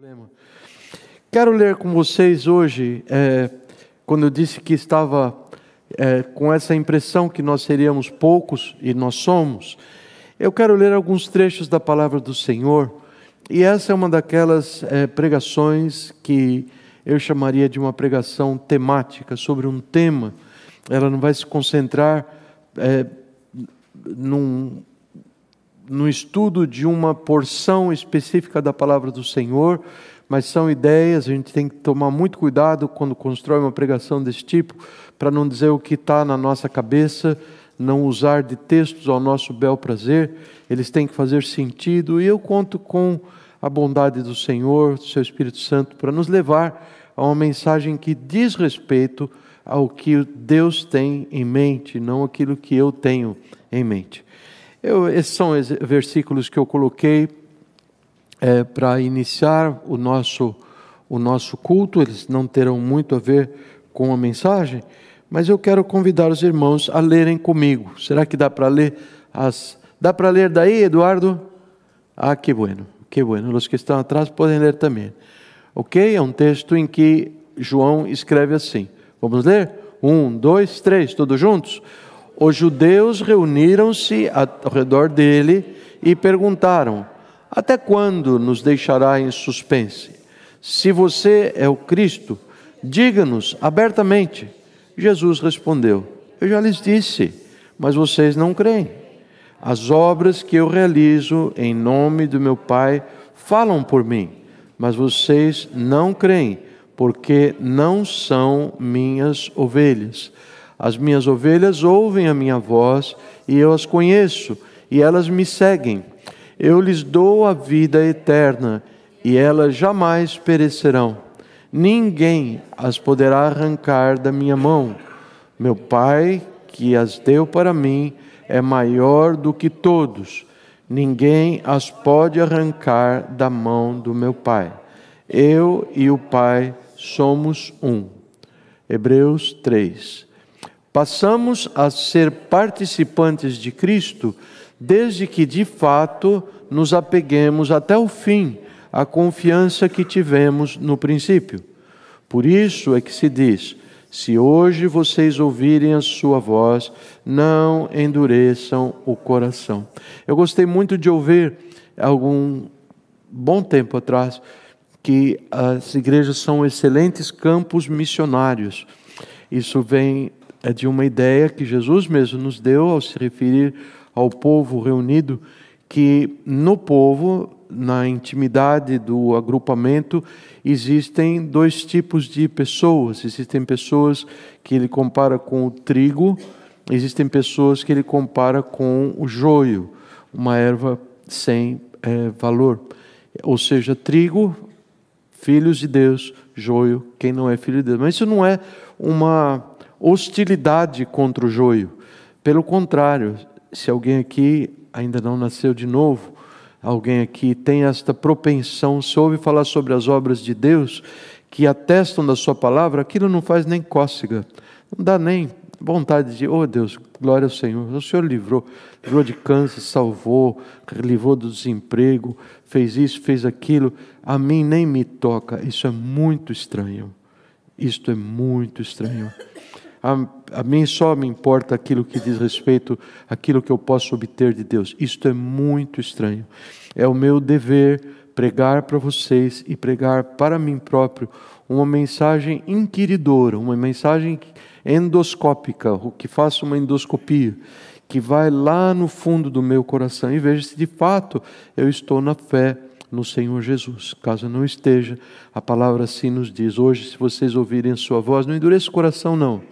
problema. Quero ler com vocês hoje, é, quando eu disse que estava é, com essa impressão que nós seríamos poucos, e nós somos, eu quero ler alguns trechos da palavra do Senhor, e essa é uma daquelas é, pregações que eu chamaria de uma pregação temática, sobre um tema. Ela não vai se concentrar é, num, no estudo de uma porção específica da palavra do Senhor, mas são ideias, a gente tem que tomar muito cuidado quando constrói uma pregação desse tipo, para não dizer o que está na nossa cabeça, não usar de textos ao nosso bel prazer, eles têm que fazer sentido, e eu conto com a bondade do Senhor, do seu Espírito Santo, para nos levar a uma mensagem que diz respeito ao que Deus tem em mente, não aquilo que eu tenho em mente. Eu, esses são os versículos que eu coloquei é, para iniciar o nosso, o nosso culto, eles não terão muito a ver com a mensagem, mas eu quero convidar os irmãos a lerem comigo. Será que dá para ler as. Dá para ler daí, Eduardo? Ah, que bueno, que bueno. Os que estão atrás podem ler também. Ok? É um texto em que João escreve assim. Vamos ler? Um, dois, três, todos juntos? os judeus reuniram-se ao redor dele e perguntaram: Até quando nos deixará em suspense? Se você é o Cristo, diga-nos abertamente. Jesus respondeu: Eu já lhes disse, mas vocês não creem. As obras que eu realizo em nome do meu Pai falam por mim, mas vocês não creem, porque não são minhas ovelhas. As minhas ovelhas ouvem a minha voz e eu as conheço e elas me seguem. Eu lhes dou a vida eterna e elas jamais perecerão. Ninguém as poderá arrancar da minha mão. Meu Pai, que as deu para mim, é maior do que todos. Ninguém as pode arrancar da mão do meu Pai. Eu e o Pai somos um. Hebreus 3. Passamos a ser participantes de Cristo desde que de fato nos apeguemos até o fim à confiança que tivemos no princípio. Por isso é que se diz: se hoje vocês ouvirem a sua voz, não endureçam o coração. Eu gostei muito de ouvir algum bom tempo atrás que as igrejas são excelentes campos missionários. Isso vem é de uma ideia que Jesus mesmo nos deu ao se referir ao povo reunido, que no povo, na intimidade do agrupamento, existem dois tipos de pessoas. Existem pessoas que ele compara com o trigo, existem pessoas que ele compara com o joio, uma erva sem é, valor. Ou seja, trigo, filhos de Deus, joio, quem não é filho de Deus. Mas isso não é uma hostilidade contra o joio. Pelo contrário, se alguém aqui ainda não nasceu de novo, alguém aqui tem esta propensão, soube falar sobre as obras de Deus, que atestam da sua palavra, aquilo não faz nem cócega, não dá nem vontade de, oh Deus, glória ao Senhor, o Senhor livrou, livrou de câncer, salvou, livrou do desemprego, fez isso, fez aquilo, a mim nem me toca, isso é muito estranho, isto é muito estranho. A, a mim só me importa aquilo que diz respeito àquilo que eu posso obter de Deus. Isto é muito estranho. É o meu dever pregar para vocês e pregar para mim próprio uma mensagem inquiridora, uma mensagem endoscópica, o que faça uma endoscopia, que vai lá no fundo do meu coração e veja se de fato eu estou na fé no Senhor Jesus. Caso não esteja, a palavra assim nos diz: hoje, se vocês ouvirem sua voz, não endureça o coração, não.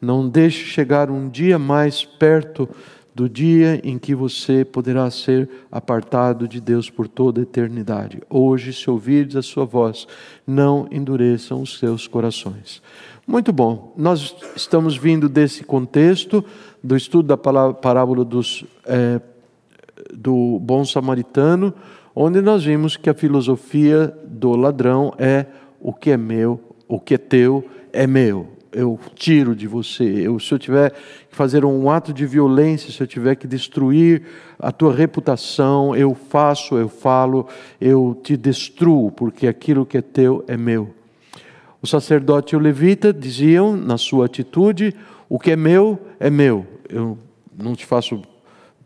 Não deixe chegar um dia mais perto do dia em que você poderá ser apartado de Deus por toda a eternidade. Hoje, se ouvirdes a sua voz, não endureçam os seus corações. Muito bom, nós estamos vindo desse contexto do estudo da parábola dos, é, do bom samaritano onde nós vimos que a filosofia do ladrão é o que é meu, o que é teu é meu. Eu tiro de você. Eu, se eu tiver que fazer um ato de violência, se eu tiver que destruir a tua reputação, eu faço, eu falo, eu te destruo, porque aquilo que é teu é meu. O sacerdote e o levita diziam, na sua atitude, o que é meu é meu. Eu não te faço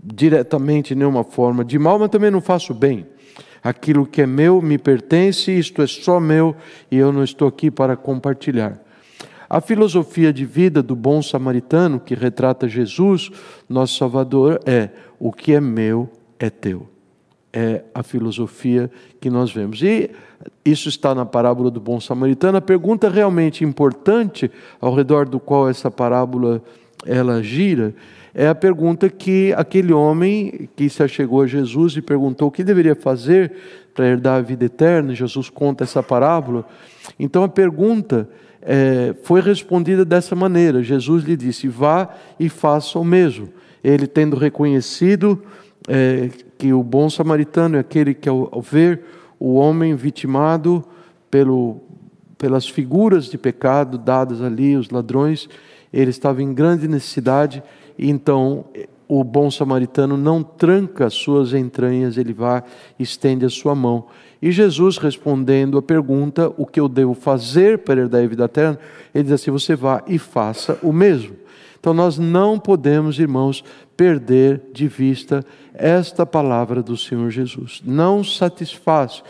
diretamente nenhuma forma de mal, mas também não faço bem. Aquilo que é meu me pertence, isto é só meu e eu não estou aqui para compartilhar. A filosofia de vida do bom samaritano, que retrata Jesus, nosso Salvador, é: o que é meu é teu. É a filosofia que nós vemos. E isso está na parábola do bom samaritano. A pergunta realmente importante ao redor do qual essa parábola ela gira é a pergunta que aquele homem que se achegou a Jesus e perguntou o que deveria fazer para herdar a vida eterna, Jesus conta essa parábola. Então a pergunta é, foi respondida dessa maneira: Jesus lhe disse, vá e faça o mesmo. Ele, tendo reconhecido é, que o bom samaritano é aquele que, ao, ao ver o homem vitimado pelo, pelas figuras de pecado dadas ali, os ladrões, ele estava em grande necessidade então o bom samaritano não tranca suas entranhas, ele vai, estende a sua mão. E Jesus respondendo a pergunta, o que eu devo fazer para herdar a vida eterna, ele diz assim: você vá e faça o mesmo. Então nós não podemos, irmãos, perder de vista esta palavra do Senhor Jesus. Não satisfaz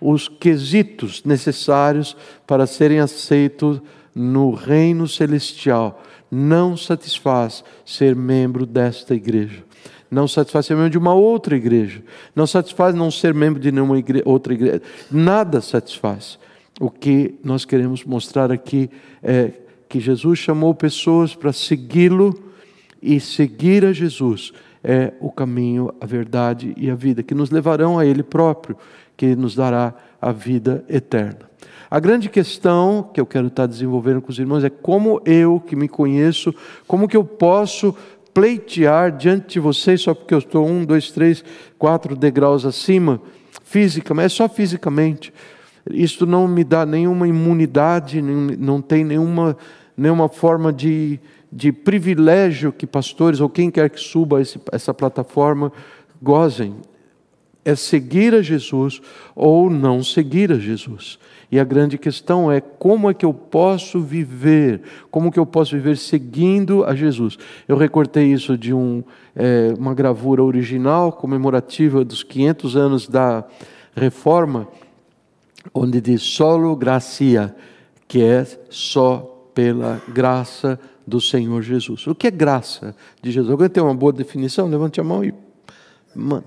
os quesitos necessários para serem aceitos no reino celestial não satisfaz ser membro desta igreja. Não satisfaz ser membro de uma outra igreja. Não satisfaz não ser membro de nenhuma outra igreja. Nada satisfaz. O que nós queremos mostrar aqui é que Jesus chamou pessoas para segui-lo e seguir a Jesus é o caminho, a verdade e a vida, que nos levarão a Ele próprio, que nos dará a vida eterna. A grande questão que eu quero estar desenvolvendo com os irmãos é como eu, que me conheço, como que eu posso pleitear diante de vocês, só porque eu estou um, dois, três, quatro degraus acima, física, mas é só fisicamente. Isso não me dá nenhuma imunidade, não tem nenhuma, nenhuma forma de, de privilégio que pastores ou quem quer que suba esse, essa plataforma gozem. É seguir a Jesus ou não seguir a Jesus. E a grande questão é como é que eu posso viver, como que eu posso viver seguindo a Jesus. Eu recortei isso de um, é, uma gravura original comemorativa dos 500 anos da Reforma, onde diz solo gracia, que é só pela graça do Senhor Jesus. O que é graça de Jesus? Alguém tem uma boa definição? Levante a mão e Oi?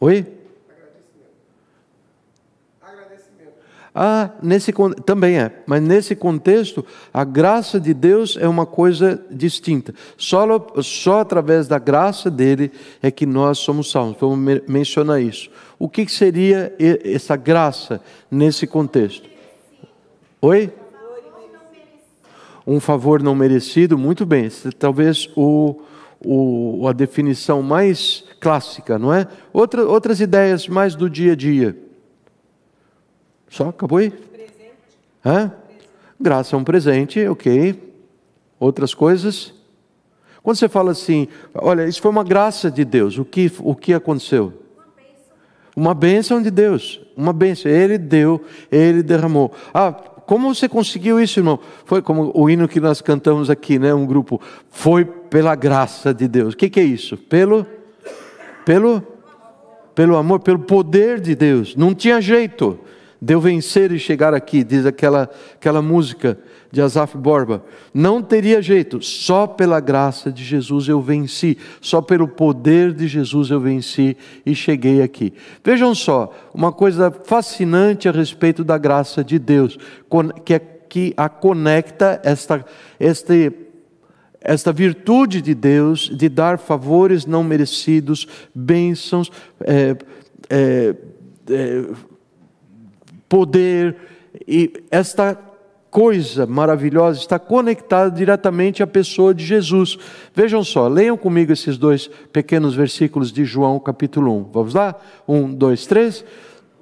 Oi? Ah, nesse também é, mas nesse contexto a graça de Deus é uma coisa distinta. Só, só através da graça dele é que nós somos salvos. Vamos mencionar isso. O que seria essa graça nesse contexto? Oi? Um favor não merecido, muito bem. É talvez o, o a definição mais clássica, não é? Outra, outras ideias mais do dia a dia. Só, acabou aí? Presente. Hã? Presente. Graça é um presente, ok. Outras coisas? Quando você fala assim, olha, isso foi uma graça de Deus, o que, o que aconteceu? Uma bênção de Deus, uma bênção. Ele deu, ele derramou. Ah, como você conseguiu isso, irmão? Foi como o hino que nós cantamos aqui, né? Um grupo. Foi pela graça de Deus. O que, que é isso? Pelo, pelo, pelo amor, pelo poder de Deus. Não tinha jeito. Deu vencer e chegar aqui, diz aquela, aquela música de Azaf Borba. Não teria jeito, só pela graça de Jesus eu venci, só pelo poder de Jesus eu venci e cheguei aqui. Vejam só, uma coisa fascinante a respeito da graça de Deus, que, é, que a conecta, esta, este esta virtude de Deus de dar favores não merecidos, bênçãos, é, é, é, poder, e esta coisa maravilhosa está conectada diretamente à pessoa de Jesus. Vejam só, leiam comigo esses dois pequenos versículos de João capítulo 1. Vamos lá? 1, 2, 3.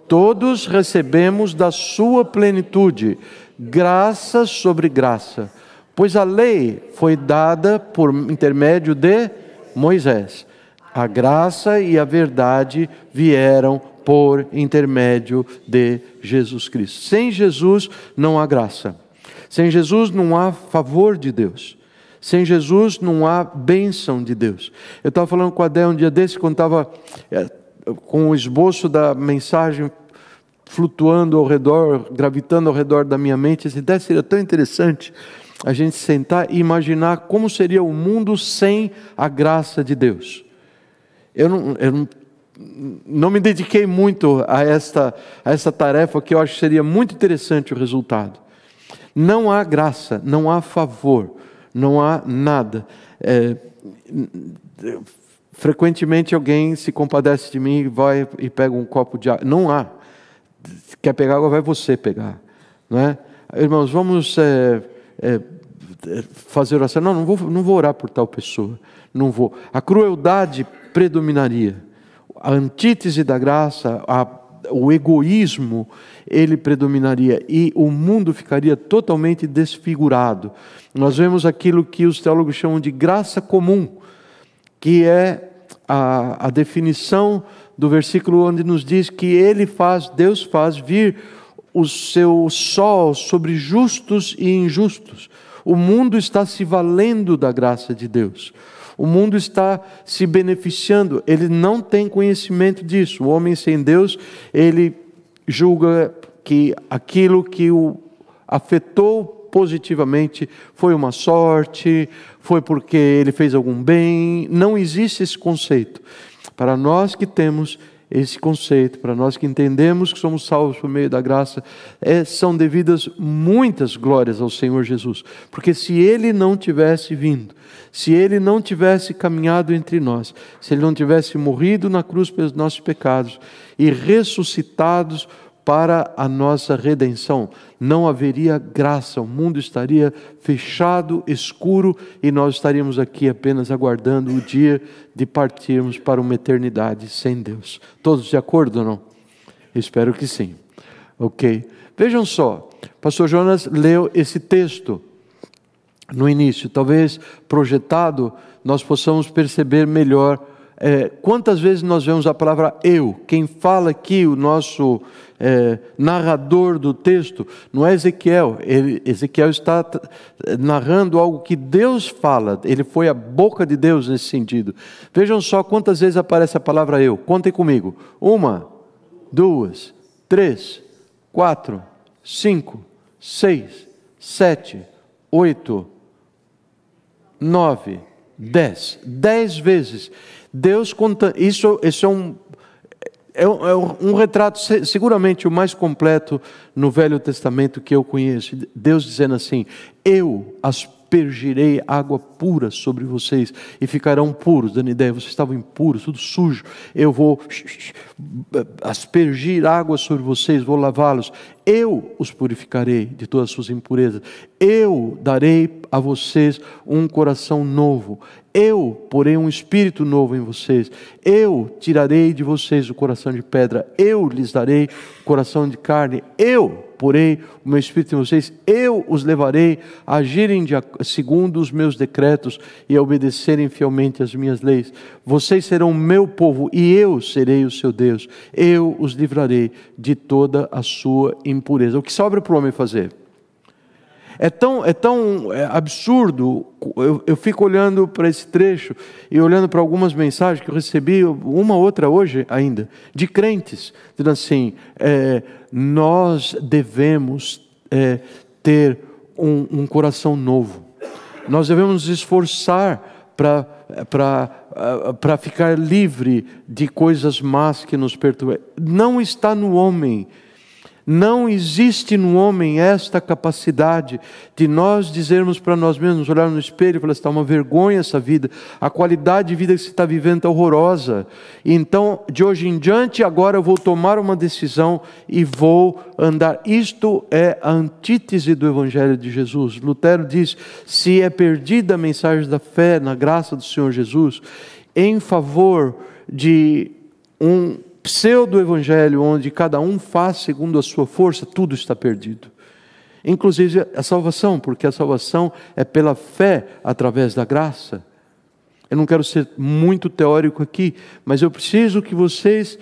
Todos recebemos da sua plenitude, graça sobre graça, pois a lei foi dada por intermédio de Moisés. A graça e a verdade vieram por intermédio de Jesus Cristo. Sem Jesus não há graça. Sem Jesus não há favor de Deus. Sem Jesus não há bênção de Deus. Eu estava falando com a Adé um dia desse, quando estava é, com o esboço da mensagem flutuando ao redor, gravitando ao redor da minha mente, essa ideia seria tão interessante a gente sentar e imaginar como seria o mundo sem a graça de Deus. Eu não, eu não não me dediquei muito a esta, a esta tarefa, que eu acho que seria muito interessante o resultado. Não há graça, não há favor, não há nada. É, frequentemente alguém se compadece de mim e vai e pega um copo de água. Não há. Quer pegar água, vai você pegar. Não é? Irmãos, vamos é, é, fazer oração. Não, não vou, não vou orar por tal pessoa. Não vou. A crueldade predominaria a antítese da graça, a, o egoísmo, ele predominaria e o mundo ficaria totalmente desfigurado. Nós vemos aquilo que os teólogos chamam de graça comum, que é a, a definição do versículo onde nos diz que ele faz, Deus faz vir o seu sol sobre justos e injustos. O mundo está se valendo da graça de Deus. O mundo está se beneficiando, ele não tem conhecimento disso. O homem sem Deus, ele julga que aquilo que o afetou positivamente, foi uma sorte, foi porque ele fez algum bem. Não existe esse conceito. Para nós que temos esse conceito, para nós que entendemos que somos salvos por meio da graça, é, são devidas muitas glórias ao Senhor Jesus. Porque se Ele não tivesse vindo, se Ele não tivesse caminhado entre nós, se Ele não tivesse morrido na cruz pelos nossos pecados e ressuscitados para a nossa redenção. Não haveria graça, o mundo estaria fechado, escuro e nós estaríamos aqui apenas aguardando o dia de partirmos para uma eternidade sem Deus. Todos de acordo ou não? Espero que sim. Ok. Vejam só, Pastor Jonas leu esse texto no início, talvez projetado, nós possamos perceber melhor é, quantas vezes nós vemos a palavra eu? Quem fala aqui, o nosso é, narrador do texto, não é Ezequiel. Ele, Ezequiel está narrando algo que Deus fala. Ele foi a boca de Deus nesse sentido. Vejam só quantas vezes aparece a palavra eu. Contem comigo. Uma, duas, três, quatro, cinco, seis, sete, oito, nove, dez. Dez vezes. Deus conta isso, isso é um é um é retrato seguramente o mais completo no Velho Testamento que eu conheço. Deus dizendo assim: Eu, as aspergirei água pura sobre vocês e ficarão puros. Dando ideia, vocês estavam impuros, tudo sujo. Eu vou aspergir água sobre vocês, vou lavá-los. Eu os purificarei de todas as suas impurezas. Eu darei a vocês um coração novo. Eu porei um espírito novo em vocês. Eu tirarei de vocês o coração de pedra. Eu lhes darei o coração de carne. Eu porei o meu espírito em vocês, eu os levarei a agirem de, segundo os meus decretos e a obedecerem fielmente as minhas leis. Vocês serão meu povo e eu serei o seu Deus. Eu os livrarei de toda a sua impureza. O que sobra para o homem fazer? É tão, é tão é, absurdo. Eu, eu fico olhando para esse trecho e olhando para algumas mensagens que eu recebi, uma outra hoje ainda, de crentes, dizendo assim: é, nós devemos é, ter um, um coração novo, nós devemos nos esforçar para para ah, ficar livre de coisas más que nos perturbam. Não está no homem não existe no homem esta capacidade de nós dizermos para nós mesmos, olhar no espelho e falar: está uma vergonha essa vida, a qualidade de vida que você está vivendo está horrorosa. Então, de hoje em diante, agora eu vou tomar uma decisão e vou andar. Isto é a antítese do Evangelho de Jesus. Lutero diz: se é perdida a mensagem da fé na graça do Senhor Jesus, em favor de um pseudo-evangelho onde cada um faz segundo a sua força, tudo está perdido. Inclusive a salvação, porque a salvação é pela fé através da graça. Eu não quero ser muito teórico aqui, mas eu preciso que vocês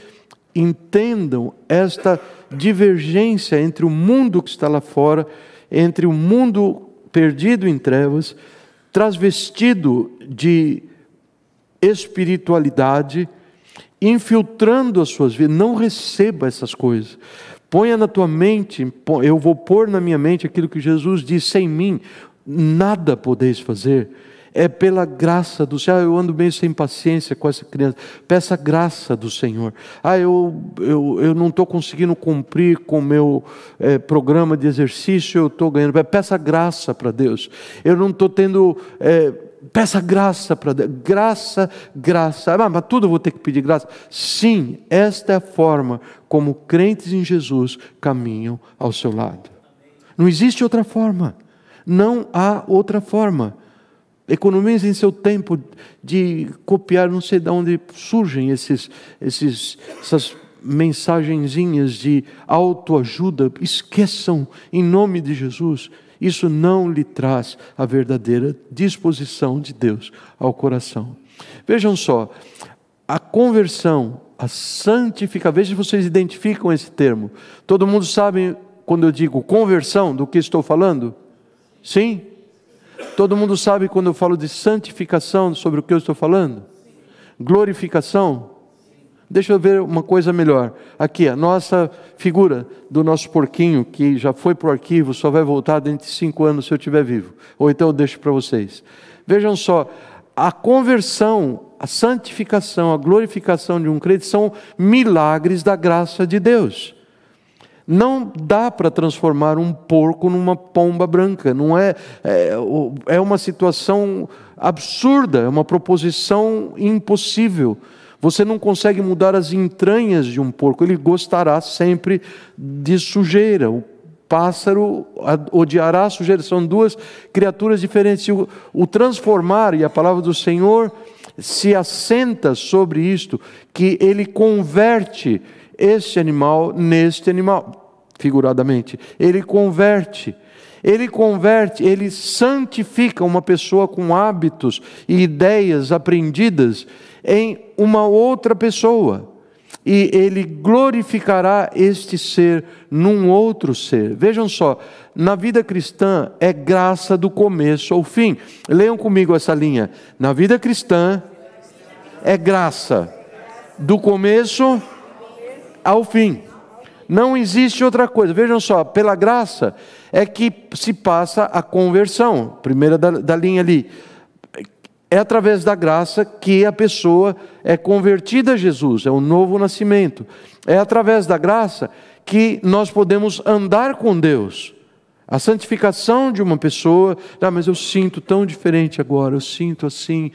entendam esta divergência entre o mundo que está lá fora, entre o mundo perdido em trevas, transvestido de espiritualidade, infiltrando as suas vidas. Não receba essas coisas. Ponha na tua mente, eu vou pôr na minha mente aquilo que Jesus disse: sem mim nada podeis fazer. É pela graça do Senhor. Ah, eu ando meio sem paciência com essa criança. Peça graça do Senhor. Ah, eu, eu, eu não estou conseguindo cumprir com o meu é, programa de exercício, eu estou ganhando. Peça graça para Deus. Eu não estou tendo. É, peça graça para Deus, graça, graça. Ah, mas tudo eu vou ter que pedir graça. Sim, esta é a forma como crentes em Jesus caminham ao seu lado. Não existe outra forma. Não há outra forma. Economizem seu tempo de copiar, não sei de onde surgem esses, esses, essas mensagenzinhas de autoajuda. Esqueçam, em nome de Jesus, isso não lhe traz a verdadeira disposição de Deus ao coração. Vejam só, a conversão, a santificação, vejam se vocês identificam esse termo. Todo mundo sabe quando eu digo conversão do que estou falando? Sim? Todo mundo sabe quando eu falo de santificação sobre o que eu estou falando? Glorificação? Deixa eu ver uma coisa melhor. Aqui, a nossa figura do nosso porquinho, que já foi para o arquivo, só vai voltar dentro de cinco anos se eu estiver vivo. Ou então eu deixo para vocês. Vejam só, a conversão, a santificação, a glorificação de um crente são milagres da graça de Deus. Não dá para transformar um porco numa pomba branca, não é, é, é uma situação absurda, é uma proposição impossível. Você não consegue mudar as entranhas de um porco, ele gostará sempre de sujeira. O pássaro odiará a sujeira. São duas criaturas diferentes. O, o transformar, e a palavra do Senhor se assenta sobre isto, que ele converte este animal neste animal, figuradamente. Ele converte ele converte, ele santifica uma pessoa com hábitos e ideias aprendidas em uma outra pessoa. E ele glorificará este ser num outro ser. Vejam só, na vida cristã é graça do começo ao fim. Leiam comigo essa linha. Na vida cristã é graça do começo ao fim. Não existe outra coisa. Vejam só, pela graça é que se passa a conversão, primeira da, da linha ali. É através da graça que a pessoa é convertida a Jesus, é o novo nascimento. É através da graça que nós podemos andar com Deus. A santificação de uma pessoa, ah, mas eu sinto tão diferente agora, eu sinto assim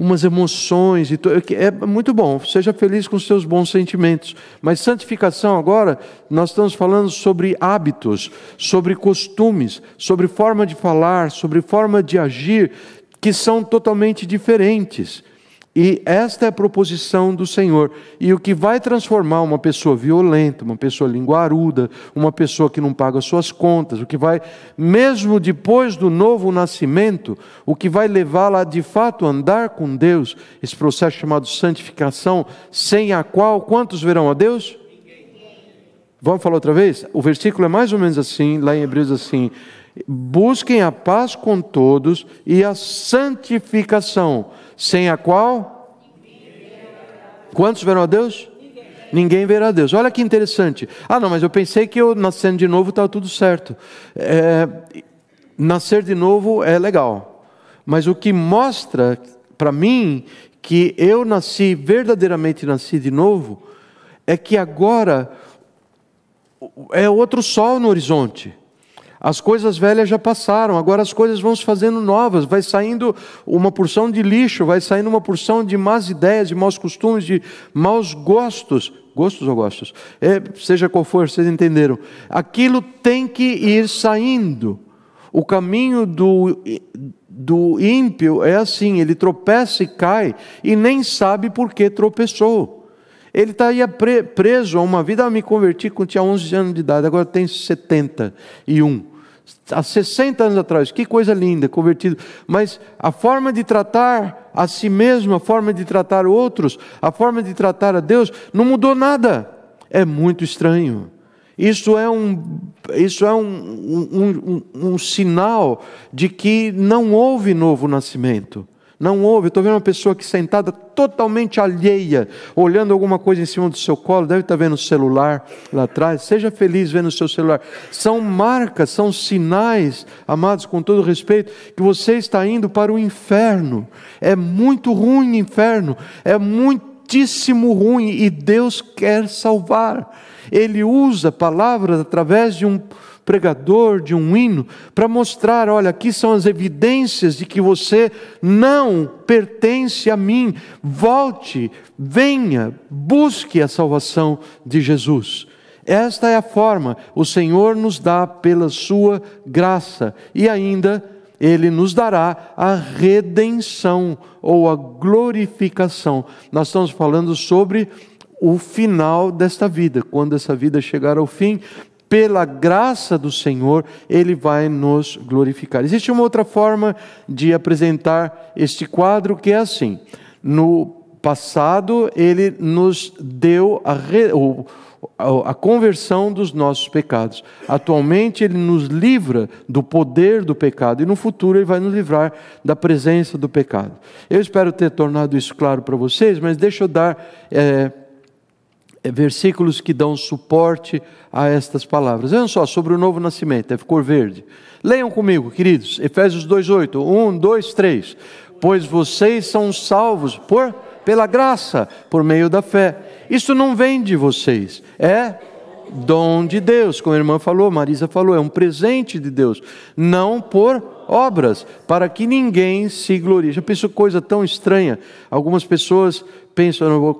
umas emoções. e É muito bom, seja feliz com seus bons sentimentos. Mas santificação agora, nós estamos falando sobre hábitos, sobre costumes, sobre forma de falar, sobre forma de agir, que são totalmente diferentes. E esta é a proposição do Senhor. E o que vai transformar uma pessoa violenta, uma pessoa linguaruda, uma pessoa que não paga suas contas, o que vai, mesmo depois do novo nascimento, o que vai levá-la a de fato andar com Deus, esse processo chamado santificação, sem a qual quantos verão a Deus? Vamos falar outra vez? O versículo é mais ou menos assim, lá em Hebreus assim: Busquem a paz com todos e a santificação, sem a qual? Quantos verão a Deus? Ninguém. verá a Deus. Olha que interessante. Ah, não, mas eu pensei que eu nascendo de novo estava tudo certo. É, nascer de novo é legal, mas o que mostra para mim que eu nasci, verdadeiramente nasci de novo, é que agora é outro sol no horizonte. As coisas velhas já passaram, agora as coisas vão se fazendo novas, vai saindo uma porção de lixo, vai saindo uma porção de más ideias, de maus costumes, de maus gostos. Gostos ou gostos? É, seja qual for, vocês entenderam. Aquilo tem que ir saindo. O caminho do, do ímpio é assim: ele tropeça e cai, e nem sabe por que tropeçou. Ele está aí preso a uma vida. Eu ah, me converti quando tinha 11 anos de idade, agora tem 71 há 60 anos atrás, que coisa linda, convertido. Mas a forma de tratar a si mesmo, a forma de tratar outros, a forma de tratar a Deus, não mudou nada. É muito estranho. Isso é um, isso é um, um, um, um sinal de que não houve novo nascimento. Não houve. Estou vendo uma pessoa aqui sentada totalmente alheia, olhando alguma coisa em cima do seu colo, deve estar tá vendo o celular lá atrás. Seja feliz vendo o seu celular. São marcas, são sinais, amados, com todo respeito, que você está indo para o inferno. É muito ruim o inferno, é muitíssimo ruim e Deus quer salvar. Ele usa palavras através de um pregador de um hino, para mostrar: olha, aqui são as evidências de que você não pertence a mim. Volte, venha, busque a salvação de Jesus. Esta é a forma, o Senhor nos dá pela sua graça e ainda ele nos dará a redenção ou a glorificação. Nós estamos falando sobre o final desta vida, quando essa vida chegar ao fim, pela graça do Senhor, Ele vai nos glorificar. Existe uma outra forma de apresentar este quadro que é assim: no passado, Ele nos deu a, re... a conversão dos nossos pecados, atualmente, Ele nos livra do poder do pecado, e no futuro, Ele vai nos livrar da presença do pecado. Eu espero ter tornado isso claro para vocês, mas deixa eu dar. É é, versículos que dão suporte a estas palavras. Vejam só, sobre o novo nascimento, É ficou verde. Leiam comigo, queridos, Efésios 2,8, 1, 2, 3. Pois vocês são salvos por, pela graça, por meio da fé. Isso não vem de vocês, é dom de Deus, como a irmã falou, Marisa falou, é um presente de Deus, não por obras, para que ninguém se glorie. Já pensou coisa tão estranha? Algumas pessoas pensam, não vou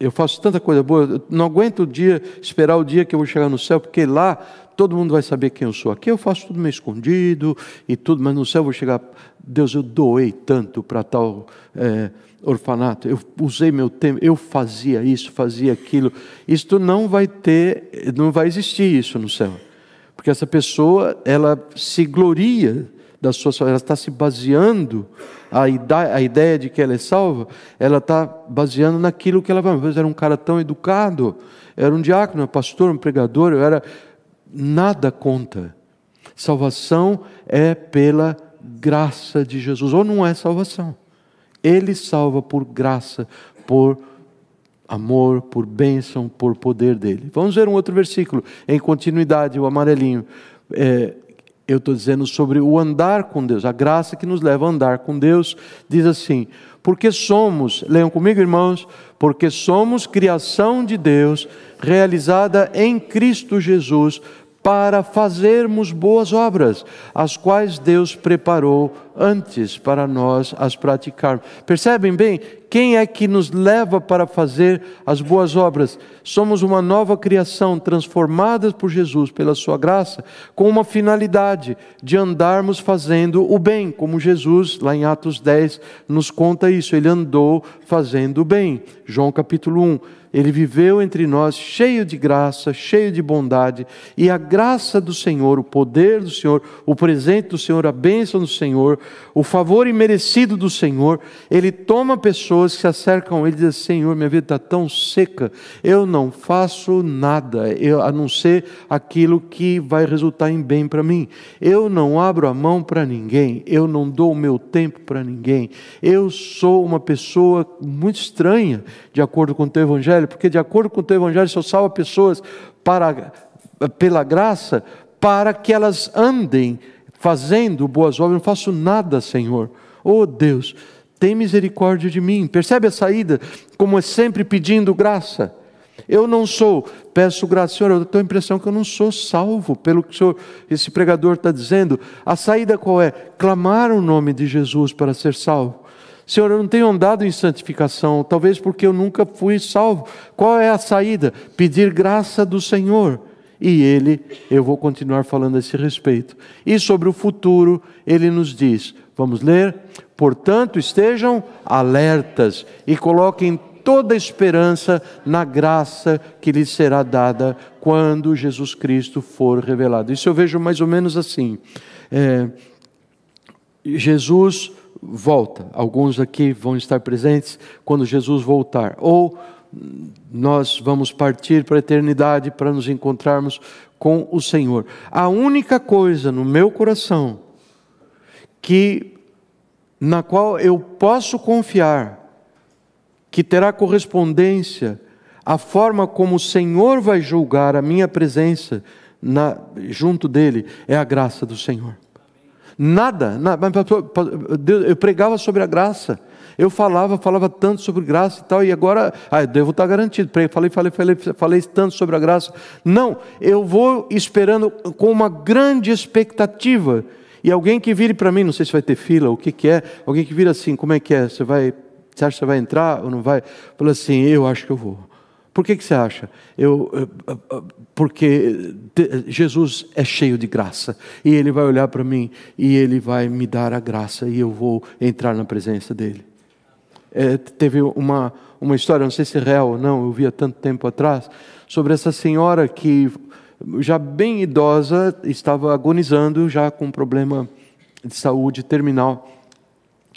eu faço tanta coisa boa, não aguento o dia, esperar o dia que eu vou chegar no céu, porque lá todo mundo vai saber quem eu sou. Aqui eu faço tudo meio escondido e tudo, mas no céu eu vou chegar. Deus, eu doei tanto para tal é, orfanato, eu usei meu tempo, eu fazia isso, fazia aquilo. Isto não vai ter, não vai existir isso no céu, porque essa pessoa, ela se gloria da sua ela está se baseando, a, ideia, a ideia de que ela é salva, ela está baseando naquilo que ela vai. Mas era um cara tão educado, era um diácono, um pastor, um pregador, eu era. Nada conta. Salvação é pela graça de Jesus, ou não é salvação. Ele salva por graça, por amor, por bênção, por poder dele. Vamos ver um outro versículo, em continuidade, o amarelinho. É, eu estou dizendo sobre o andar com Deus, a graça que nos leva a andar com Deus. Diz assim: porque somos, leiam comigo, irmãos, porque somos criação de Deus, realizada em Cristo Jesus, para fazermos boas obras, as quais Deus preparou antes para nós as praticarmos. Percebem bem? Quem é que nos leva para fazer as boas obras? Somos uma nova criação, transformadas por Jesus, pela Sua graça, com uma finalidade de andarmos fazendo o bem, como Jesus, lá em Atos 10, nos conta isso. Ele andou fazendo o bem. João capítulo 1. Ele viveu entre nós cheio de graça, cheio de bondade, e a graça do Senhor, o poder do Senhor, o presente do Senhor, a bênção do Senhor o favor imerecido do Senhor, Ele toma pessoas que se acercam a Ele e dizem: assim, Senhor, minha vida está tão seca, eu não faço nada, eu, a não ser aquilo que vai resultar em bem para mim. Eu não abro a mão para ninguém, eu não dou o meu tempo para ninguém. Eu sou uma pessoa muito estranha, de acordo com o teu Evangelho, porque de acordo com o teu Evangelho só salva pessoas para, pela graça para que elas andem fazendo boas obras, não faço nada, Senhor. Oh Deus, tem misericórdia de mim. Percebe a saída? Como é sempre pedindo graça. Eu não sou, peço graça, Senhor, eu tenho a impressão que eu não sou salvo, pelo que o Senhor, esse pregador está dizendo. A saída qual é? Clamar o nome de Jesus para ser salvo. Senhor, eu não tenho andado em santificação, talvez porque eu nunca fui salvo. Qual é a saída? Pedir graça do Senhor e ele, eu vou continuar falando a esse respeito. E sobre o futuro, ele nos diz: vamos ler? Portanto, estejam alertas e coloquem toda esperança na graça que lhes será dada quando Jesus Cristo for revelado. Isso eu vejo mais ou menos assim. É, Jesus volta, alguns aqui vão estar presentes quando Jesus voltar, ou nós vamos partir para a eternidade para nos encontrarmos com o Senhor. A única coisa no meu coração que na qual eu posso confiar que terá correspondência à forma como o Senhor vai julgar a minha presença na, junto dele é a graça do Senhor. Nada, nada eu pregava sobre a graça. Eu falava, falava tanto sobre graça e tal, e agora, ah, eu devo estar garantido. Falei, falei, falei, falei tanto sobre a graça. Não, eu vou esperando com uma grande expectativa. E alguém que vire para mim, não sei se vai ter fila, o que, que é, alguém que vira assim, como é que é? Você vai, você acha que você vai entrar ou não vai? Fala assim, eu acho que eu vou. Por que, que você acha? Eu, porque Jesus é cheio de graça e ele vai olhar para mim e ele vai me dar a graça e eu vou entrar na presença dele é, teve uma, uma história, não sei se é real ou não, eu vi há tanto tempo atrás, sobre essa senhora que, já bem idosa, estava agonizando, já com um problema de saúde terminal,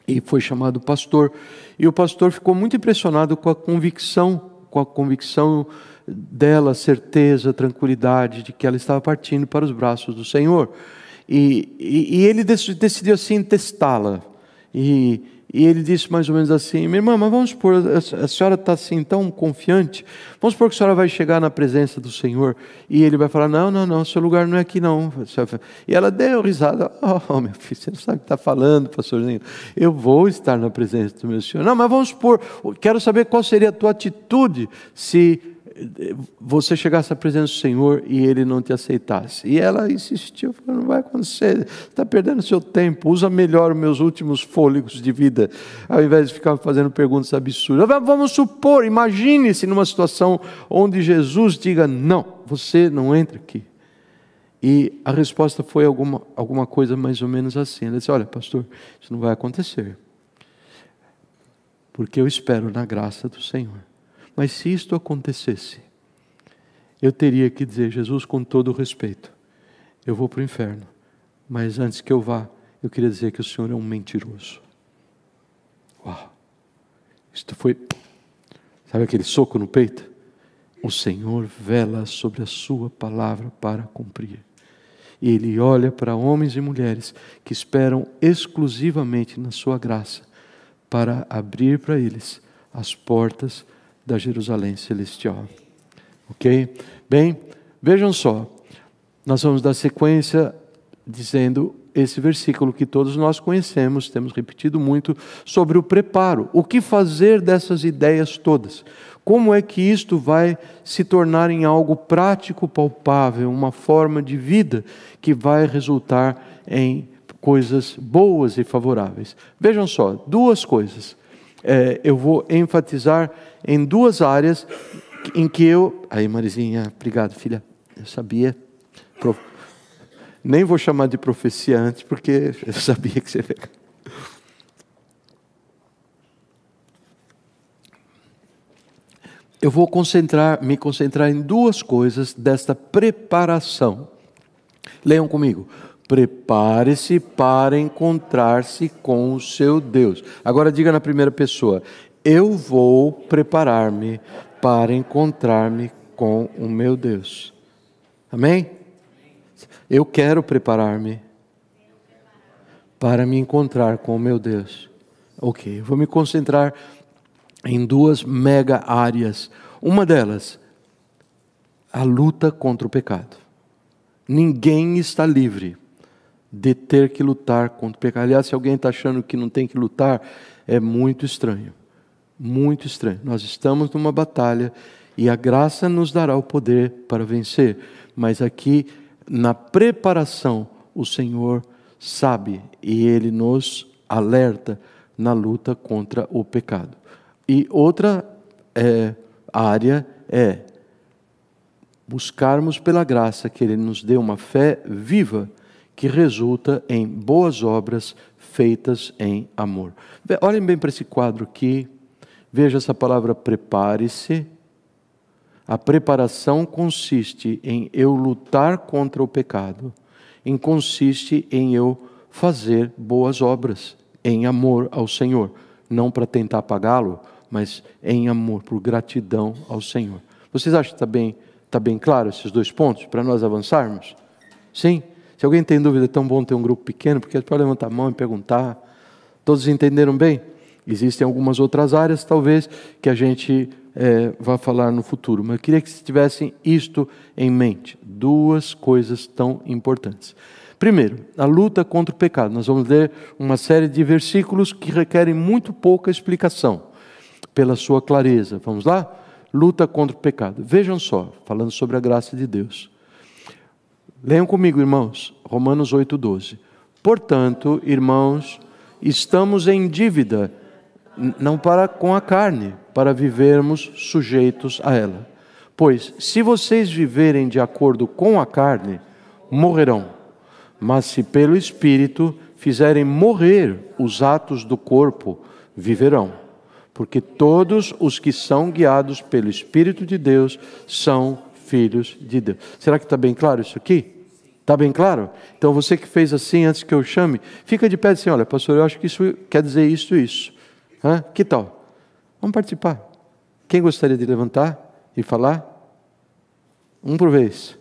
e foi chamado pastor. E o pastor ficou muito impressionado com a convicção, com a convicção dela, certeza, tranquilidade de que ela estava partindo para os braços do Senhor. E, e, e ele decidiu assim testá-la. E, e ele disse mais ou menos assim: Minha irmã, mas vamos supor, a senhora está assim tão confiante, vamos supor que a senhora vai chegar na presença do Senhor e ele vai falar: Não, não, não, seu lugar não é aqui não. E ela deu risada: Oh, meu filho, você não sabe o que está falando, pastorzinho. Eu vou estar na presença do meu Senhor. Não, mas vamos supor, quero saber qual seria a tua atitude se você chegasse à presença do Senhor e ele não te aceitasse. E ela insistiu, falou: não vai acontecer, está perdendo seu tempo, usa melhor os meus últimos fôlegos de vida, ao invés de ficar fazendo perguntas absurdas. Vamos supor, imagine-se numa situação onde Jesus diga: não, você não entra aqui. E a resposta foi alguma, alguma coisa mais ou menos assim. Ela disse: Olha, pastor, isso não vai acontecer, porque eu espero na graça do Senhor. Mas se isto acontecesse, eu teria que dizer, Jesus, com todo respeito, eu vou para o inferno, mas antes que eu vá, eu queria dizer que o Senhor é um mentiroso. Uau! Isto foi, sabe aquele soco no peito? O Senhor vela sobre a Sua palavra para cumprir. E Ele olha para homens e mulheres que esperam exclusivamente na Sua graça para abrir para eles as portas da Jerusalém Celestial. Ok? Bem, vejam só, nós vamos dar sequência dizendo esse versículo que todos nós conhecemos, temos repetido muito, sobre o preparo. O que fazer dessas ideias todas? Como é que isto vai se tornar em algo prático, palpável, uma forma de vida que vai resultar em coisas boas e favoráveis? Vejam só, duas coisas é, eu vou enfatizar em duas áreas em que eu. Aí, Marizinha, obrigado, filha. Eu sabia. Pro... Nem vou chamar de profecia antes, porque eu sabia que você. Eu vou concentrar, me concentrar em duas coisas desta preparação. Leiam comigo. Prepare-se para encontrar-se com o seu Deus. Agora diga na primeira pessoa: Eu vou preparar-me para encontrar-me com o meu Deus. Amém? Eu quero preparar-me para me encontrar com o meu Deus. Ok, vou me concentrar em duas mega áreas. Uma delas, a luta contra o pecado. Ninguém está livre de ter que lutar contra o pecado. Aliás, se alguém está achando que não tem que lutar, é muito estranho. Muito estranho. Nós estamos numa batalha e a graça nos dará o poder para vencer. Mas aqui, na preparação, o Senhor sabe e ele nos alerta na luta contra o pecado. E outra é, área é buscarmos pela graça que ele nos dê uma fé viva que resulta em boas obras feitas em amor. Olhem bem para esse quadro aqui. Veja essa palavra prepare-se. A preparação consiste em eu lutar contra o pecado, em consiste em eu fazer boas obras em amor ao Senhor, não para tentar pagá-lo, mas em amor por gratidão ao Senhor. Vocês acham que está bem, tá bem claro esses dois pontos para nós avançarmos? Sim. Se alguém tem dúvida, é tão bom ter um grupo pequeno, porque pode levantar a mão e perguntar. Todos entenderam bem? Existem algumas outras áreas, talvez, que a gente é, vá falar no futuro, mas eu queria que vocês tivessem isto em mente: duas coisas tão importantes. Primeiro, a luta contra o pecado. Nós vamos ler uma série de versículos que requerem muito pouca explicação, pela sua clareza. Vamos lá? Luta contra o pecado. Vejam só, falando sobre a graça de Deus. Leiam comigo, irmãos, Romanos 8,12. Portanto, irmãos, estamos em dívida, não para com a carne, para vivermos sujeitos a ela. Pois, se vocês viverem de acordo com a carne, morrerão. Mas se pelo Espírito fizerem morrer os atos do corpo, viverão. Porque todos os que são guiados pelo Espírito de Deus são filhos de Deus. Será que está bem claro isso aqui? Está bem claro? Então você que fez assim antes que eu chame, fica de pé e diz assim: olha, pastor, eu acho que isso quer dizer isso, e isso. Hã? Que tal? Vamos participar. Quem gostaria de levantar e falar? Um por vez.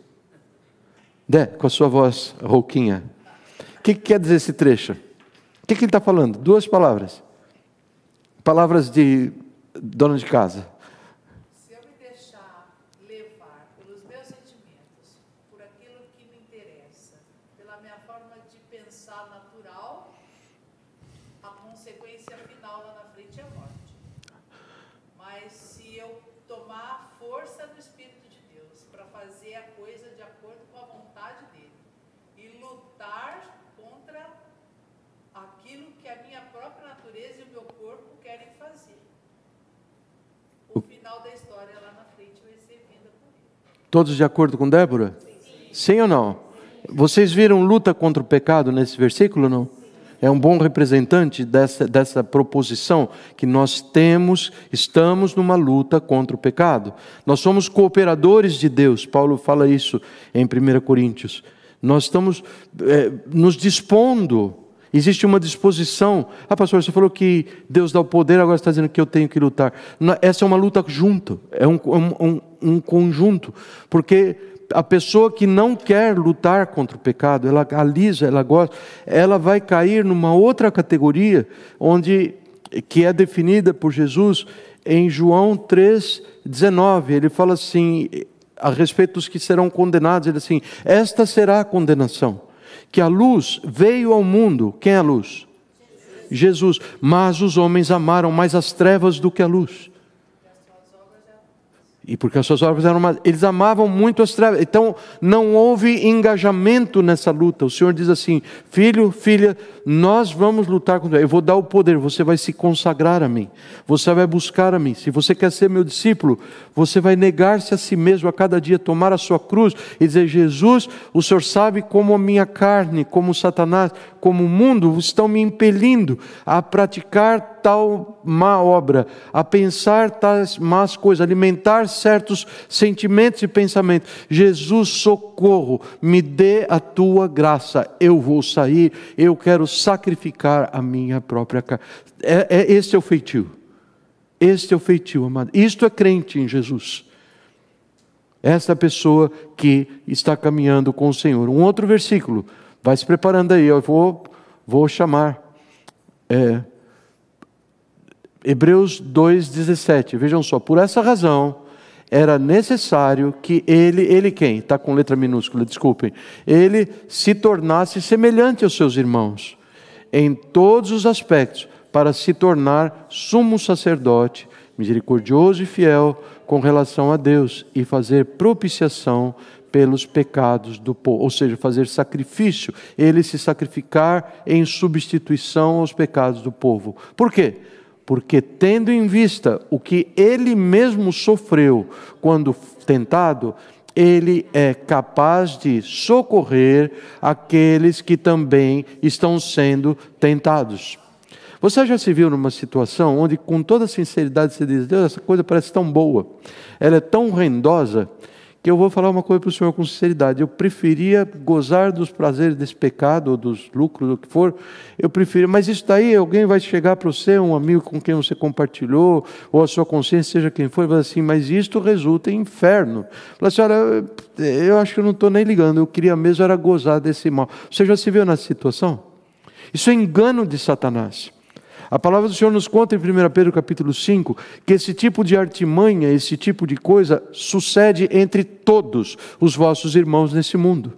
Dé, com a sua voz rouquinha. O que, que, quer dizer esse trecho? O que, que ele está falando? Duas palavras. Palavras de dona de casa. da história lá na frente vai ser vinda por ele. Todos de acordo com Débora? Sim. Sim ou não? Sim. Vocês viram luta contra o pecado nesse versículo, não? É um bom representante dessa, dessa proposição que nós temos, estamos numa luta contra o pecado. Nós somos cooperadores de Deus, Paulo fala isso em 1 Coríntios. Nós estamos é, nos dispondo Existe uma disposição. Ah, pastor, você falou que Deus dá o poder, agora está dizendo que eu tenho que lutar. Essa é uma luta junto, é um, um, um conjunto. Porque a pessoa que não quer lutar contra o pecado, ela alisa, ela gosta, ela vai cair numa outra categoria, onde que é definida por Jesus em João 3,19. Ele fala assim, a respeito dos que serão condenados, ele assim: esta será a condenação que a luz veio ao mundo. Quem é a luz? Jesus. Mas os homens amaram mais as trevas do que a luz, e porque as suas obras eram más. Eles amavam muito as trevas. Então não houve engajamento nessa luta. O Senhor diz assim: Filho, filha, nós vamos lutar contra. Eu vou dar o poder, você vai se consagrar a mim. Você vai buscar a mim. Se você quer ser meu discípulo, você vai negar-se a si mesmo a cada dia, tomar a sua cruz e dizer: Jesus, o Senhor sabe como a minha carne, como Satanás, como o mundo estão me impelindo a praticar tal má obra, a pensar tais más coisas, alimentar certos sentimentos e pensamentos. Jesus, socorro, me dê a tua graça, eu vou sair, eu quero sacrificar a minha própria carne. É, é, esse é o feitio. Este é o feitio, amado. Isto é crente em Jesus. Esta pessoa que está caminhando com o Senhor. Um outro versículo, vai se preparando aí, eu vou, vou chamar. É, Hebreus 2,17. Vejam só, por essa razão era necessário que ele, ele quem? Está com letra minúscula, desculpem. Ele se tornasse semelhante aos seus irmãos, em todos os aspectos, para se tornar sumo sacerdote, misericordioso e fiel com relação a Deus e fazer propiciação pelos pecados do povo, ou seja, fazer sacrifício, ele se sacrificar em substituição aos pecados do povo. Por quê? porque tendo em vista o que ele mesmo sofreu quando tentado, ele é capaz de socorrer aqueles que também estão sendo tentados. Você já se viu numa situação onde, com toda sinceridade, você diz: Deus, essa coisa parece tão boa, ela é tão rendosa que eu vou falar uma coisa para o senhor com sinceridade. Eu preferia gozar dos prazeres desse pecado, ou dos lucros, do que for. Eu preferia, mas isso daí alguém vai chegar para você, um amigo com quem você compartilhou, ou a sua consciência, seja quem for, e vai assim, mas isto resulta em inferno. Fala, senhora, assim, eu acho que eu não estou nem ligando, eu queria mesmo era gozar desse mal. Você já se viu nessa situação? Isso é engano de Satanás. A palavra do Senhor nos conta em 1 Pedro capítulo 5 que esse tipo de artimanha, esse tipo de coisa sucede entre todos os vossos irmãos nesse mundo.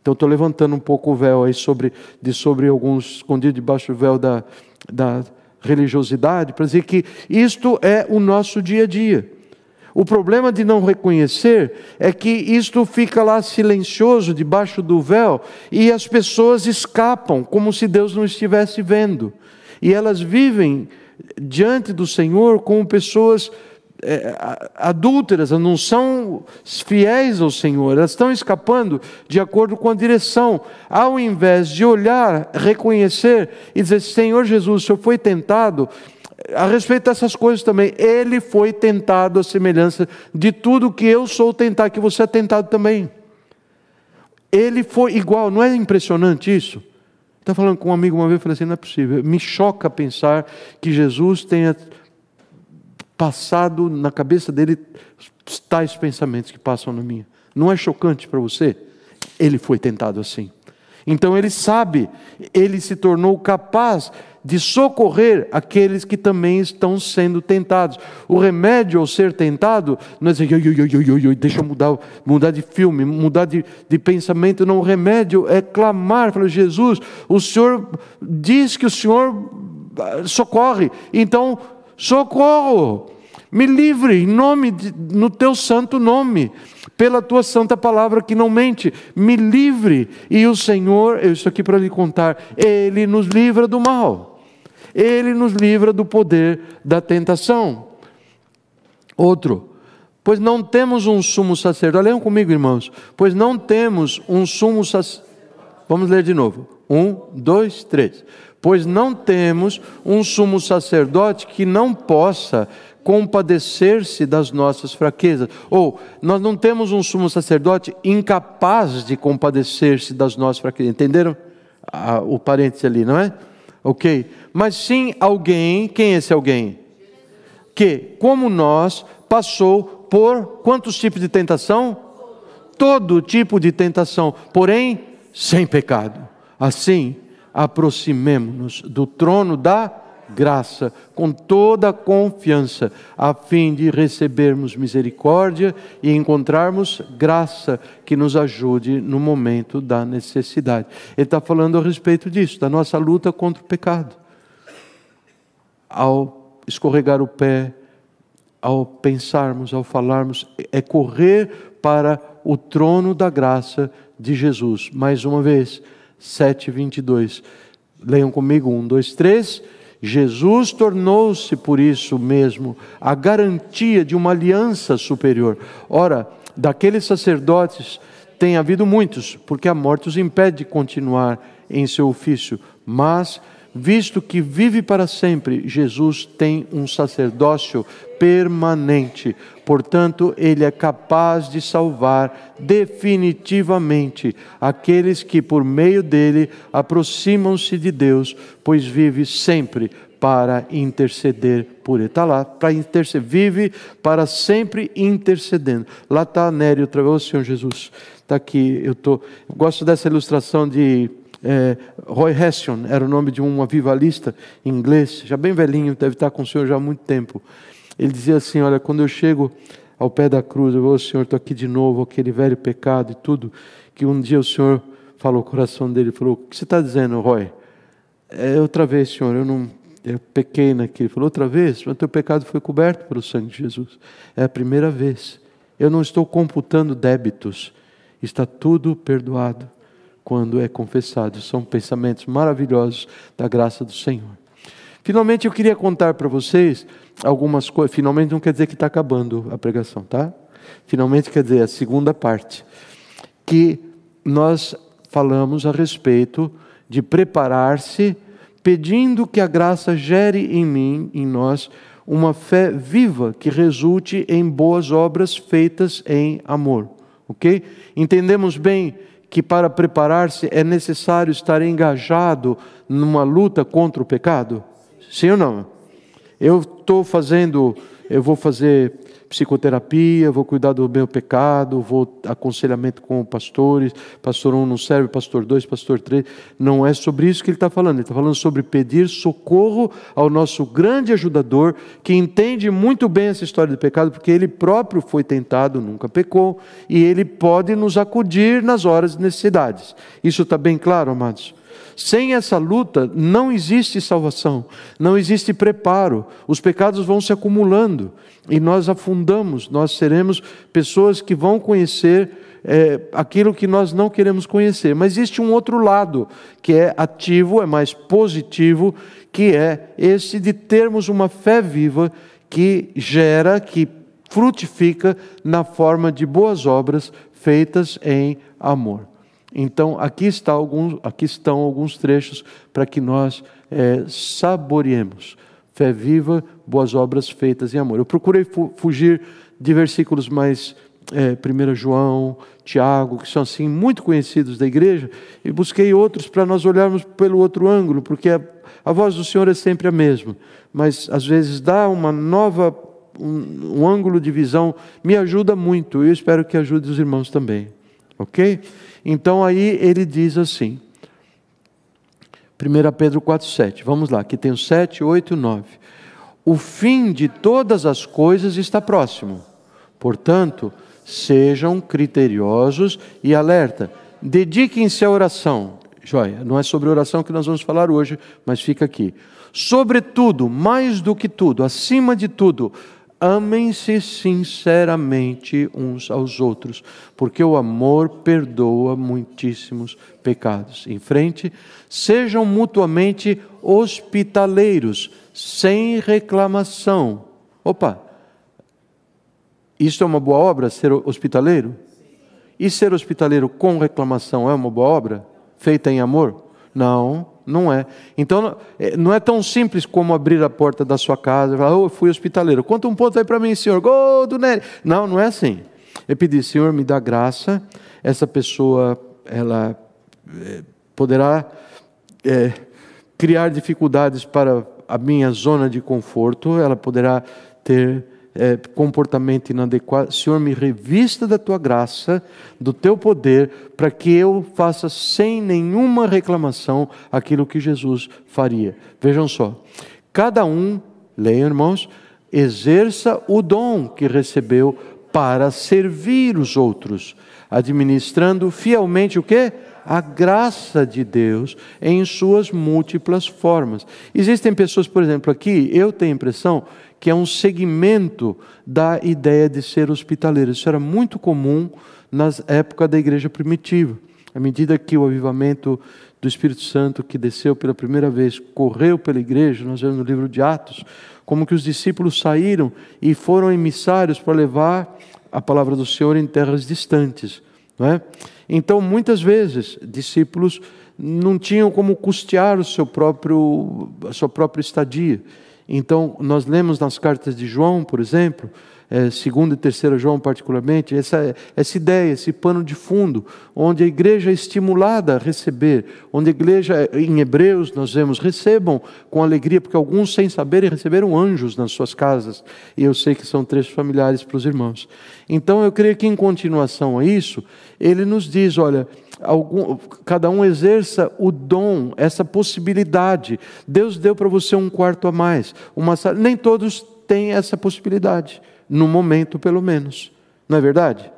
Então estou levantando um pouco o véu aí sobre, de sobre alguns escondidos debaixo do véu da, da religiosidade, para dizer que isto é o nosso dia a dia. O problema de não reconhecer é que isto fica lá silencioso debaixo do véu e as pessoas escapam como se Deus não estivesse vendo. E elas vivem diante do Senhor como pessoas é, adúlteras, não são fiéis ao Senhor, elas estão escapando de acordo com a direção, ao invés de olhar, reconhecer e dizer: Senhor Jesus, o Senhor foi tentado. Eh, a respeito dessas coisas também, ele foi tentado à semelhança de tudo que eu sou tentado, que você é tentado também. Ele foi igual, não é impressionante isso? Estava falando com um amigo uma vez, eu falei assim, não é possível. Me choca pensar que Jesus tenha passado na cabeça dele tais pensamentos que passam na minha. Não é chocante para você? Ele foi tentado assim. Então ele sabe, ele se tornou capaz de socorrer aqueles que também estão sendo tentados. O remédio ao ser tentado não é dizer, deixa eu mudar, mudar de filme, mudar de, de pensamento. Não, o remédio é clamar, falar, Jesus, o Senhor diz que o Senhor ah, socorre, então socorro. Me livre em nome de, no teu santo nome, pela tua santa palavra que não mente. Me livre e o Senhor, eu estou aqui para lhe contar, ele nos livra do mal. Ele nos livra do poder da tentação. Outro, pois não temos um sumo sacerdote. Leiam comigo, irmãos. Pois não temos um sumo sacerdote. Vamos ler de novo. Um, dois, três. Pois não temos um sumo sacerdote que não possa compadecer-se das nossas fraquezas. Ou, nós não temos um sumo sacerdote incapaz de compadecer-se das nossas fraquezas. Entenderam ah, o parêntese ali, não é? Ok. Mas sim alguém, quem é esse alguém? Que, como nós, passou por quantos tipos de tentação? Todo tipo de tentação, porém sem pecado. Assim, aproximemo-nos do trono da graça com toda a confiança, a fim de recebermos misericórdia e encontrarmos graça que nos ajude no momento da necessidade. Ele está falando a respeito disso, da nossa luta contra o pecado. Ao escorregar o pé, ao pensarmos, ao falarmos, é correr para o trono da graça de Jesus. Mais uma vez, 7,22. Leiam comigo, 1, 2, 3. Jesus tornou-se por isso mesmo a garantia de uma aliança superior. Ora, daqueles sacerdotes tem havido muitos, porque a morte os impede de continuar em seu ofício, mas visto que vive para sempre, Jesus tem um sacerdócio permanente, Portanto, Ele é capaz de salvar definitivamente aqueles que, por meio dele, aproximam-se de Deus, pois vive sempre para interceder por ele. Está lá, para interceder, vive para sempre intercedendo. Lá está Nério, outra vez, Senhor Jesus, está aqui, eu, tô, eu gosto dessa ilustração de é, Roy Hession, era o nome de um avivalista inglês, já bem velhinho, deve estar com o Senhor já há muito tempo. Ele dizia assim: Olha, quando eu chego ao pé da cruz, eu vou, Senhor, estou aqui de novo, aquele velho pecado e tudo, que um dia o Senhor falou o coração dele, falou: O que você está dizendo, Roy? É outra vez, Senhor, eu não eu pequei naquilo. Ele falou: Outra vez? O teu pecado foi coberto pelo sangue de Jesus. É a primeira vez. Eu não estou computando débitos. Está tudo perdoado quando é confessado. São pensamentos maravilhosos da graça do Senhor. Finalmente, eu queria contar para vocês algumas coisas. Finalmente não quer dizer que está acabando a pregação, tá? Finalmente quer dizer a segunda parte, que nós falamos a respeito de preparar-se, pedindo que a graça gere em mim, em nós, uma fé viva que resulte em boas obras feitas em amor. Ok? Entendemos bem que para preparar-se é necessário estar engajado numa luta contra o pecado? Sim ou não? Eu estou fazendo, eu vou fazer psicoterapia, vou cuidar do meu pecado, vou aconselhamento com pastores, pastor um não serve, pastor dois, pastor três, Não é sobre isso que ele está falando, ele está falando sobre pedir socorro ao nosso grande ajudador, que entende muito bem essa história do pecado, porque ele próprio foi tentado, nunca pecou, e ele pode nos acudir nas horas de necessidades. Isso está bem claro, amados? Sem essa luta não existe salvação, não existe preparo. Os pecados vão se acumulando e nós afundamos, nós seremos pessoas que vão conhecer é, aquilo que nós não queremos conhecer. Mas existe um outro lado que é ativo, é mais positivo, que é esse de termos uma fé viva que gera, que frutifica na forma de boas obras feitas em amor. Então, aqui, está alguns, aqui estão alguns trechos para que nós é, saboreemos. Fé viva, boas obras feitas em amor. Eu procurei fu fugir de versículos mais é, 1 João, Tiago, que são assim muito conhecidos da igreja, e busquei outros para nós olharmos pelo outro ângulo, porque a, a, voz do Senhor é sempre a mesma, mas às vezes dá uma nova, um, um ângulo de visão, me ajuda muito, e eu espero que ajude os irmãos também, ok? Então aí ele diz assim, 1 Pedro 7, vamos lá, que tem o 7, 8 e 9. O fim de todas as coisas está próximo, portanto, sejam criteriosos e alerta, dediquem-se à oração. Joia, não é sobre oração que nós vamos falar hoje, mas fica aqui. Sobretudo, mais do que tudo, acima de tudo, Amem-se sinceramente uns aos outros, porque o amor perdoa muitíssimos pecados. Em frente, sejam mutuamente hospitaleiros, sem reclamação. Opa! Isso é uma boa obra, ser hospitaleiro? E ser hospitaleiro com reclamação é uma boa obra? Feita em amor? Não não é. Então, é, não é tão simples como abrir a porta da sua casa e falar, oh, eu fui hospitaleiro, conta um ponto aí para mim, senhor, gol oh, do Nery. Não, não é assim. Eu pedi, senhor, me dá graça, essa pessoa, ela é, poderá é, criar dificuldades para a minha zona de conforto, ela poderá ter é, comportamento inadequado, Senhor, me revista da tua graça, do teu poder, para que eu faça sem nenhuma reclamação aquilo que Jesus faria. Vejam só, cada um, leiam irmãos, exerça o dom que recebeu para servir os outros, administrando fielmente o que? a graça de Deus em suas múltiplas formas. Existem pessoas, por exemplo, aqui, eu tenho a impressão que é um segmento da ideia de ser hospitaleiro. Isso era muito comum na época da igreja primitiva. À medida que o avivamento do Espírito Santo, que desceu pela primeira vez, correu pela igreja, nós vemos no livro de Atos, como que os discípulos saíram e foram emissários para levar a palavra do Senhor em terras distantes. Não é? Então, muitas vezes, discípulos não tinham como custear o seu próprio, a sua própria estadia. Então, nós lemos nas cartas de João, por exemplo, é, segunda e terceira João particularmente, essa, essa ideia, esse pano de fundo, onde a igreja é estimulada a receber, onde a igreja, em Hebreus nós vemos, recebam com alegria, porque alguns sem saberem receberam anjos nas suas casas, e eu sei que são trechos familiares para os irmãos. Então eu creio que em continuação a isso, ele nos diz, olha, Algum, cada um exerça o dom, essa possibilidade. Deus deu para você um quarto a mais, uma sala. Nem todos têm essa possibilidade no momento pelo menos. Não é verdade?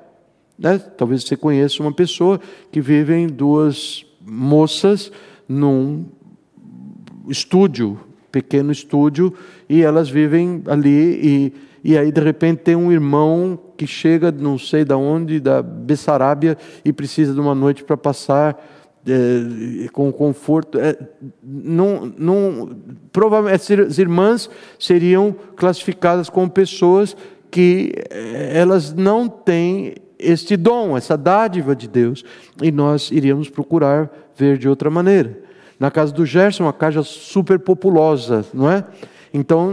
Né? Talvez você conheça uma pessoa que vivem duas moças num estúdio, pequeno estúdio, e elas vivem ali e e aí de repente tem um irmão que chega não sei da onde, da Bessarabia e precisa de uma noite para passar é, com conforto. É, não, não, provavelmente essas irmãs seriam classificadas como pessoas que eh, elas não têm este dom, essa dádiva de Deus, e nós iríamos procurar ver de outra maneira. Na casa do Gerson, uma casa super populosa, não é? Então,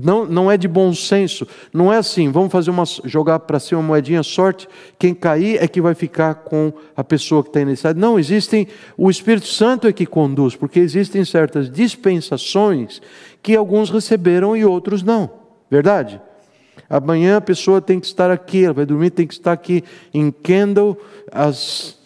não, não é de bom senso, não é assim, vamos fazer uma jogar para cima uma moedinha sorte, quem cair é que vai ficar com a pessoa que está iniciada. Não, existem, o Espírito Santo é que conduz, porque existem certas dispensações que alguns receberam e outros não. Verdade? Amanhã a pessoa tem que estar aqui, ela vai dormir, tem que estar aqui em Kendall às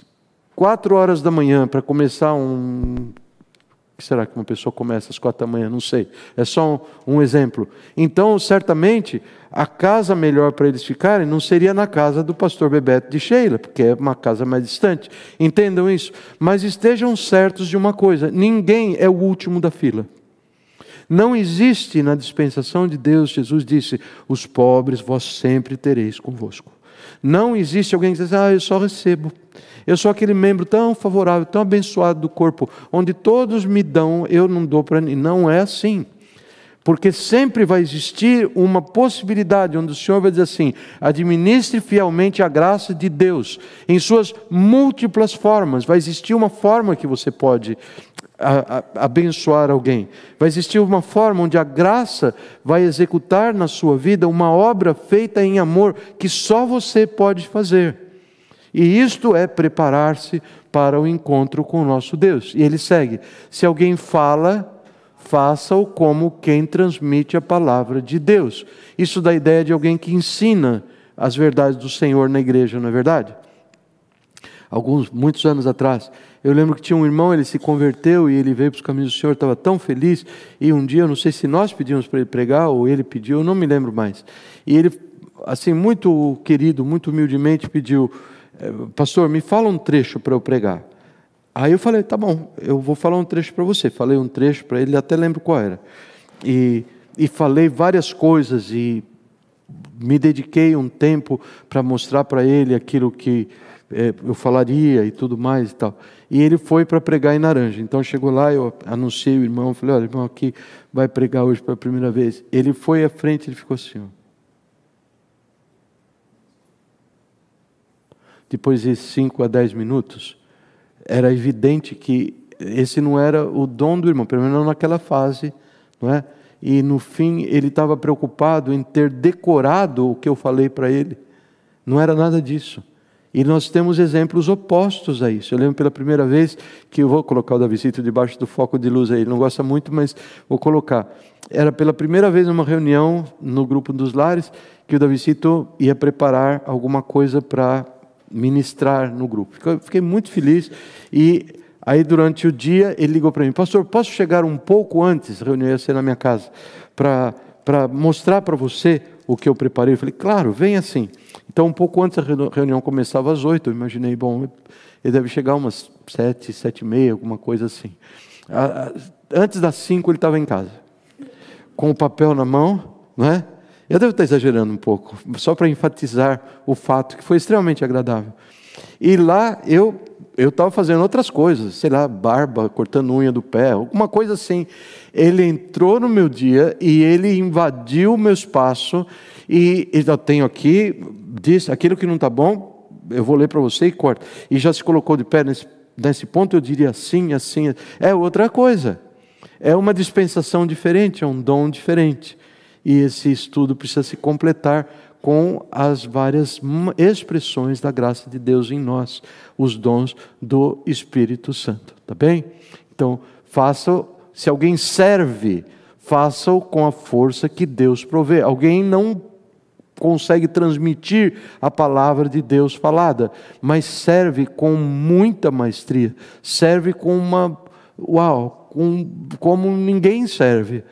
quatro horas da manhã para começar um. O que será que uma pessoa começa às quatro da manhã? Não sei. É só um, um exemplo. Então, certamente, a casa melhor para eles ficarem não seria na casa do pastor Bebeto de Sheila, porque é uma casa mais distante. Entendam isso? Mas estejam certos de uma coisa: ninguém é o último da fila. Não existe na dispensação de Deus, Jesus disse: os pobres vós sempre tereis convosco. Não existe alguém que diz, ah, eu só recebo. Eu sou aquele membro tão favorável, tão abençoado do corpo, onde todos me dão, eu não dou para ninguém. Não é assim. Porque sempre vai existir uma possibilidade onde o Senhor vai dizer assim: administre fielmente a graça de Deus em suas múltiplas formas. Vai existir uma forma que você pode a, a, abençoar alguém. Vai existir uma forma onde a graça vai executar na sua vida uma obra feita em amor que só você pode fazer. E isto é preparar-se para o encontro com o nosso Deus. E ele segue: se alguém fala, faça-o como quem transmite a palavra de Deus. Isso dá a ideia de alguém que ensina as verdades do Senhor na igreja, não é verdade? alguns muitos anos atrás. Eu lembro que tinha um irmão, ele se converteu e ele veio para os caminhos do Senhor, estava tão feliz. E um dia, eu não sei se nós pedimos para ele pregar ou ele pediu, eu não me lembro mais. E ele, assim, muito querido, muito humildemente pediu, é, pastor, me fala um trecho para eu pregar. Aí eu falei, tá bom, eu vou falar um trecho para você. Falei um trecho para ele, até lembro qual era. E, e falei várias coisas e me dediquei um tempo para mostrar para ele aquilo que é, eu falaria e tudo mais e tal. E ele foi para pregar em Naranja. Então chegou lá, eu anunciei o irmão, falei: olha, irmão, aqui vai pregar hoje pela primeira vez. Ele foi à frente, ele ficou assim. Ó. Depois de 5 a 10 minutos, era evidente que esse não era o dom do irmão, pelo menos não naquela fase, não é? E no fim ele estava preocupado em ter decorado o que eu falei para ele. Não era nada disso. E nós temos exemplos opostos a isso. Eu lembro pela primeira vez que eu vou colocar o Davi visita debaixo do foco de luz aí. Ele não gosta muito, mas vou colocar. Era pela primeira vez numa reunião no grupo dos lares que o Davisito ia preparar alguma coisa para ministrar no grupo. fiquei muito feliz e aí durante o dia ele ligou para mim: Pastor, posso chegar um pouco antes? A reunião ia ser na minha casa para mostrar para você o que eu preparei? Eu falei, claro, vem assim. Então, um pouco antes a reunião começava às oito, eu imaginei, bom, ele deve chegar umas sete, sete e meia, alguma coisa assim. Antes das cinco ele estava em casa, com o papel na mão, não é? Eu devo estar exagerando um pouco, só para enfatizar o fato que foi extremamente agradável. E lá eu eu estava fazendo outras coisas, sei lá, barba, cortando unha do pé, alguma coisa assim. Ele entrou no meu dia e ele invadiu o meu espaço e, eu tenho aqui, diz aquilo que não está bom, eu vou ler para você e corta. E já se colocou de pé nesse, nesse ponto, eu diria assim, assim. É outra coisa. É uma dispensação diferente, é um dom diferente. E esse estudo precisa se completar com as várias expressões da graça de Deus em nós, os dons do Espírito Santo, tá bem? Então, faça, se alguém serve, faça-o com a força que Deus provê. Alguém não consegue transmitir a palavra de Deus falada, mas serve com muita maestria, serve com uma uau, com, como ninguém serve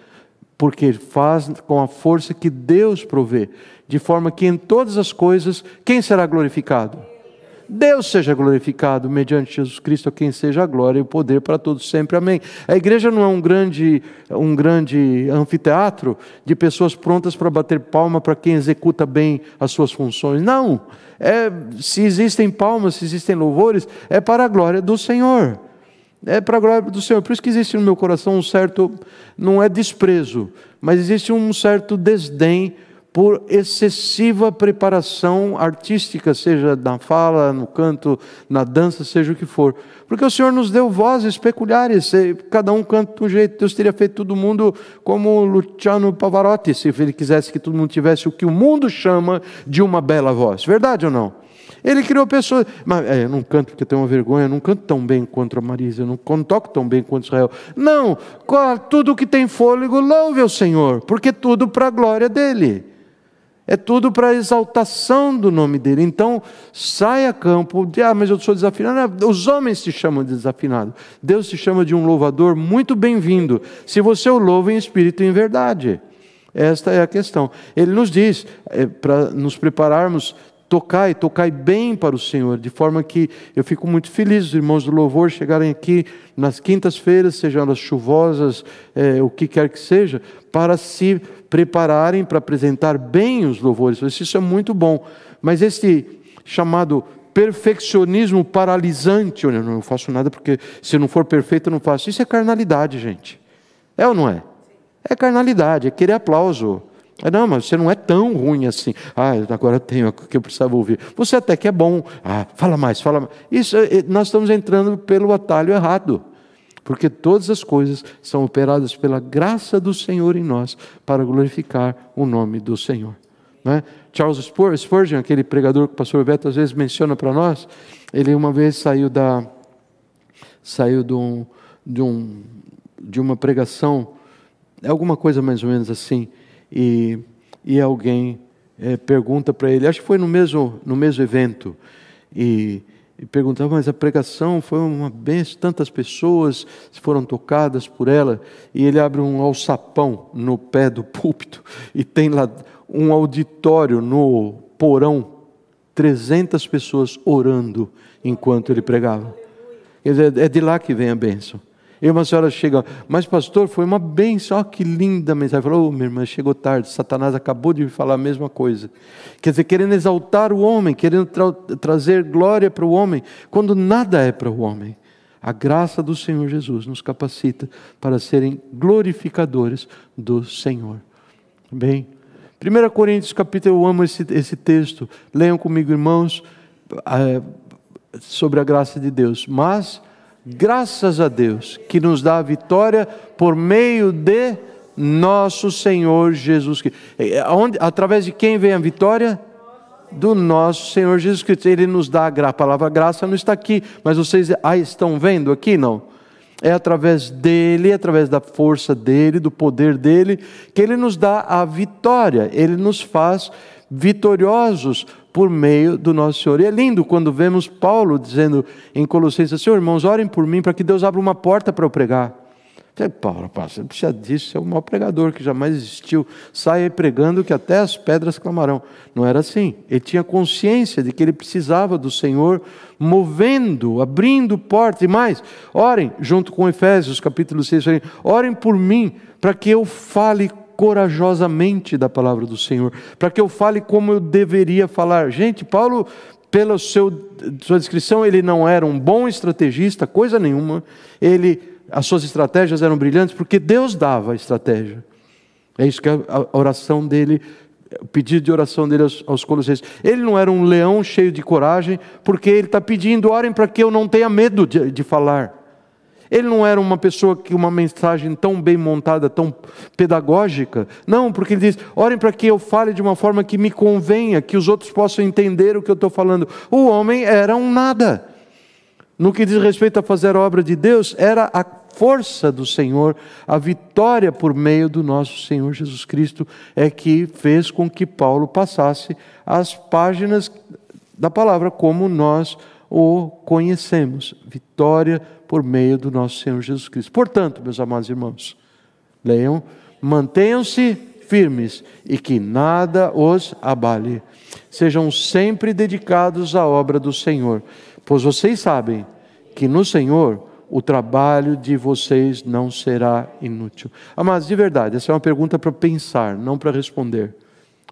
porque faz com a força que Deus provê de forma que em todas as coisas, quem será glorificado? Deus seja glorificado mediante Jesus Cristo, a quem seja a glória e o poder para todos sempre. Amém. A igreja não é um grande, um grande anfiteatro de pessoas prontas para bater palma para quem executa bem as suas funções. Não. É, se existem palmas, se existem louvores, é para a glória do Senhor. É para a glória do Senhor. Por isso que existe no meu coração um certo, não é desprezo, mas existe um certo desdém por excessiva preparação artística, seja na fala, no canto, na dança, seja o que for. Porque o Senhor nos deu vozes peculiares, cada um canta de um jeito. Deus teria feito todo mundo como Luciano Pavarotti, se ele quisesse que todo mundo tivesse o que o mundo chama de uma bela voz. Verdade ou não? Ele criou pessoas. Mas é, eu não canto porque eu tenho uma vergonha, eu não canto tão bem quanto a Marisa, eu não, eu não toco tão bem quanto Israel. Não, tudo que tem fôlego, louve ao Senhor, porque tudo para a glória dele. É tudo para exaltação do nome dele. Então, sai a campo. Ah, mas eu sou desafinado. Os homens se chamam de desafinado. Deus se chama de um louvador muito bem-vindo, se você o louva em espírito e em verdade. Esta é a questão. Ele nos diz, é, para nos prepararmos Tocai, tocai bem para o Senhor, de forma que eu fico muito feliz, os irmãos do louvor chegarem aqui nas quintas-feiras, sejam elas chuvosas, é, o que quer que seja, para se prepararem para apresentar bem os louvores. Isso é muito bom. Mas esse chamado perfeccionismo paralisante, olha, não faço nada porque se não for perfeito eu não faço. Isso é carnalidade, gente. É ou não é? É carnalidade, é querer aplauso. É, não, mas você não é tão ruim assim. Ah, agora tenho o que eu precisava ouvir. Você até que é bom. Ah, fala mais, fala mais. Isso, eh, nós estamos entrando pelo atalho errado. Porque todas as coisas são operadas pela graça do Senhor em nós para glorificar o nome do Senhor. é? Charles Spurgeon, aquele pregador que o pastor Beto às vezes menciona para nós, ele uma vez saiu da saiu de, um, de, um, de uma pregação, é alguma coisa mais ou menos assim, e, e alguém é, pergunta para ele, acho que foi no mesmo, no mesmo evento, e, e perguntava, ah, mas a pregação foi uma benção, tantas pessoas foram tocadas por ela, e ele abre um alçapão no pé do púlpito, e tem lá um auditório no porão, 300 pessoas orando enquanto ele pregava. É de lá que vem a bênção. E uma senhora chega, mas pastor, foi uma bênção, olha que linda mensagem. Falou, oh, minha irmã, chegou tarde, Satanás acabou de me falar a mesma coisa. Quer dizer, querendo exaltar o homem, querendo tra trazer glória para o homem, quando nada é para o homem. A graça do Senhor Jesus nos capacita para serem glorificadores do Senhor. Bem, 1 Coríntios capítulo, eu amo esse, esse texto. Leiam comigo, irmãos, eh, sobre a graça de Deus. Mas Graças a Deus que nos dá a vitória por meio de nosso Senhor Jesus Cristo. É, é, Onde, através de quem vem a vitória? Do nosso Senhor Jesus Cristo. Ele nos dá a graça. A palavra graça não está aqui, mas vocês ah, estão vendo aqui? Não. É através dele, é através da força dele, do poder dele, que ele nos dá a vitória. Ele nos faz vitoriosos por meio do nosso Senhor. E é lindo quando vemos Paulo dizendo em Colossenses: Senhor, irmãos, orem por mim para que Deus abra uma porta para eu pregar. Falei, Paulo, você não precisa disso, você é o maior pregador que jamais existiu. saia pregando que até as pedras clamarão. Não era assim. Ele tinha consciência de que ele precisava do Senhor movendo, abrindo porta E mais, orem, junto com Efésios capítulo 6, orem por mim para que eu fale corajosamente da palavra do Senhor, para que eu fale como eu deveria falar. Gente, Paulo, pela seu, sua descrição, ele não era um bom estrategista, coisa nenhuma. Ele, as suas estratégias eram brilhantes, porque Deus dava a estratégia. É isso que a, oração dele o pedido de oração dele aos, aos Colossenses. Ele não era um leão cheio de coragem, porque ele está pedindo, orem para que eu não tenha medo de, de falar. Ele não era uma pessoa que uma mensagem tão bem montada, tão pedagógica. Não, porque ele diz: orem para que eu fale de uma forma que me convenha, que os outros possam entender o que eu estou falando. O homem era um nada. No que diz respeito a fazer a obra de Deus, era a força do Senhor, a vitória por meio do nosso Senhor Jesus Cristo é que fez com que Paulo passasse as páginas da palavra como nós o conhecemos. Vitória por meio do nosso Senhor Jesus Cristo. Portanto, meus amados irmãos, leiam, mantenham-se firmes e que nada os abale. Sejam sempre dedicados à obra do Senhor, pois vocês sabem que no Senhor o trabalho de vocês não será inútil. Amados, de verdade, essa é uma pergunta para pensar, não para responder.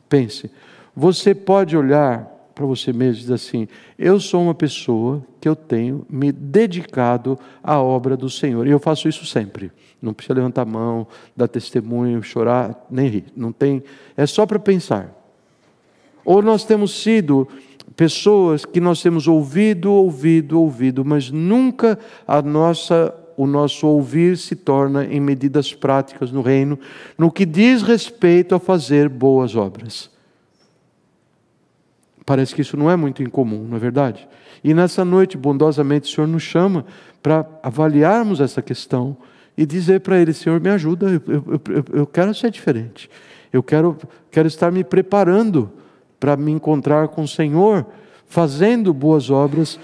Pense. Você pode olhar para você mesmo, diz assim: Eu sou uma pessoa que eu tenho me dedicado à obra do Senhor. E eu faço isso sempre. Não precisa levantar a mão, dar testemunho, chorar, nem rir. Não tem. É só para pensar. Ou nós temos sido pessoas que nós temos ouvido, ouvido, ouvido, mas nunca a nossa o nosso ouvir se torna em medidas práticas no reino, no que diz respeito a fazer boas obras. Parece que isso não é muito incomum, não é verdade? E nessa noite, bondosamente, o Senhor nos chama para avaliarmos essa questão e dizer para Ele: Senhor, me ajuda, eu, eu, eu, eu quero ser diferente, eu quero, quero estar me preparando para me encontrar com o Senhor, fazendo boas obras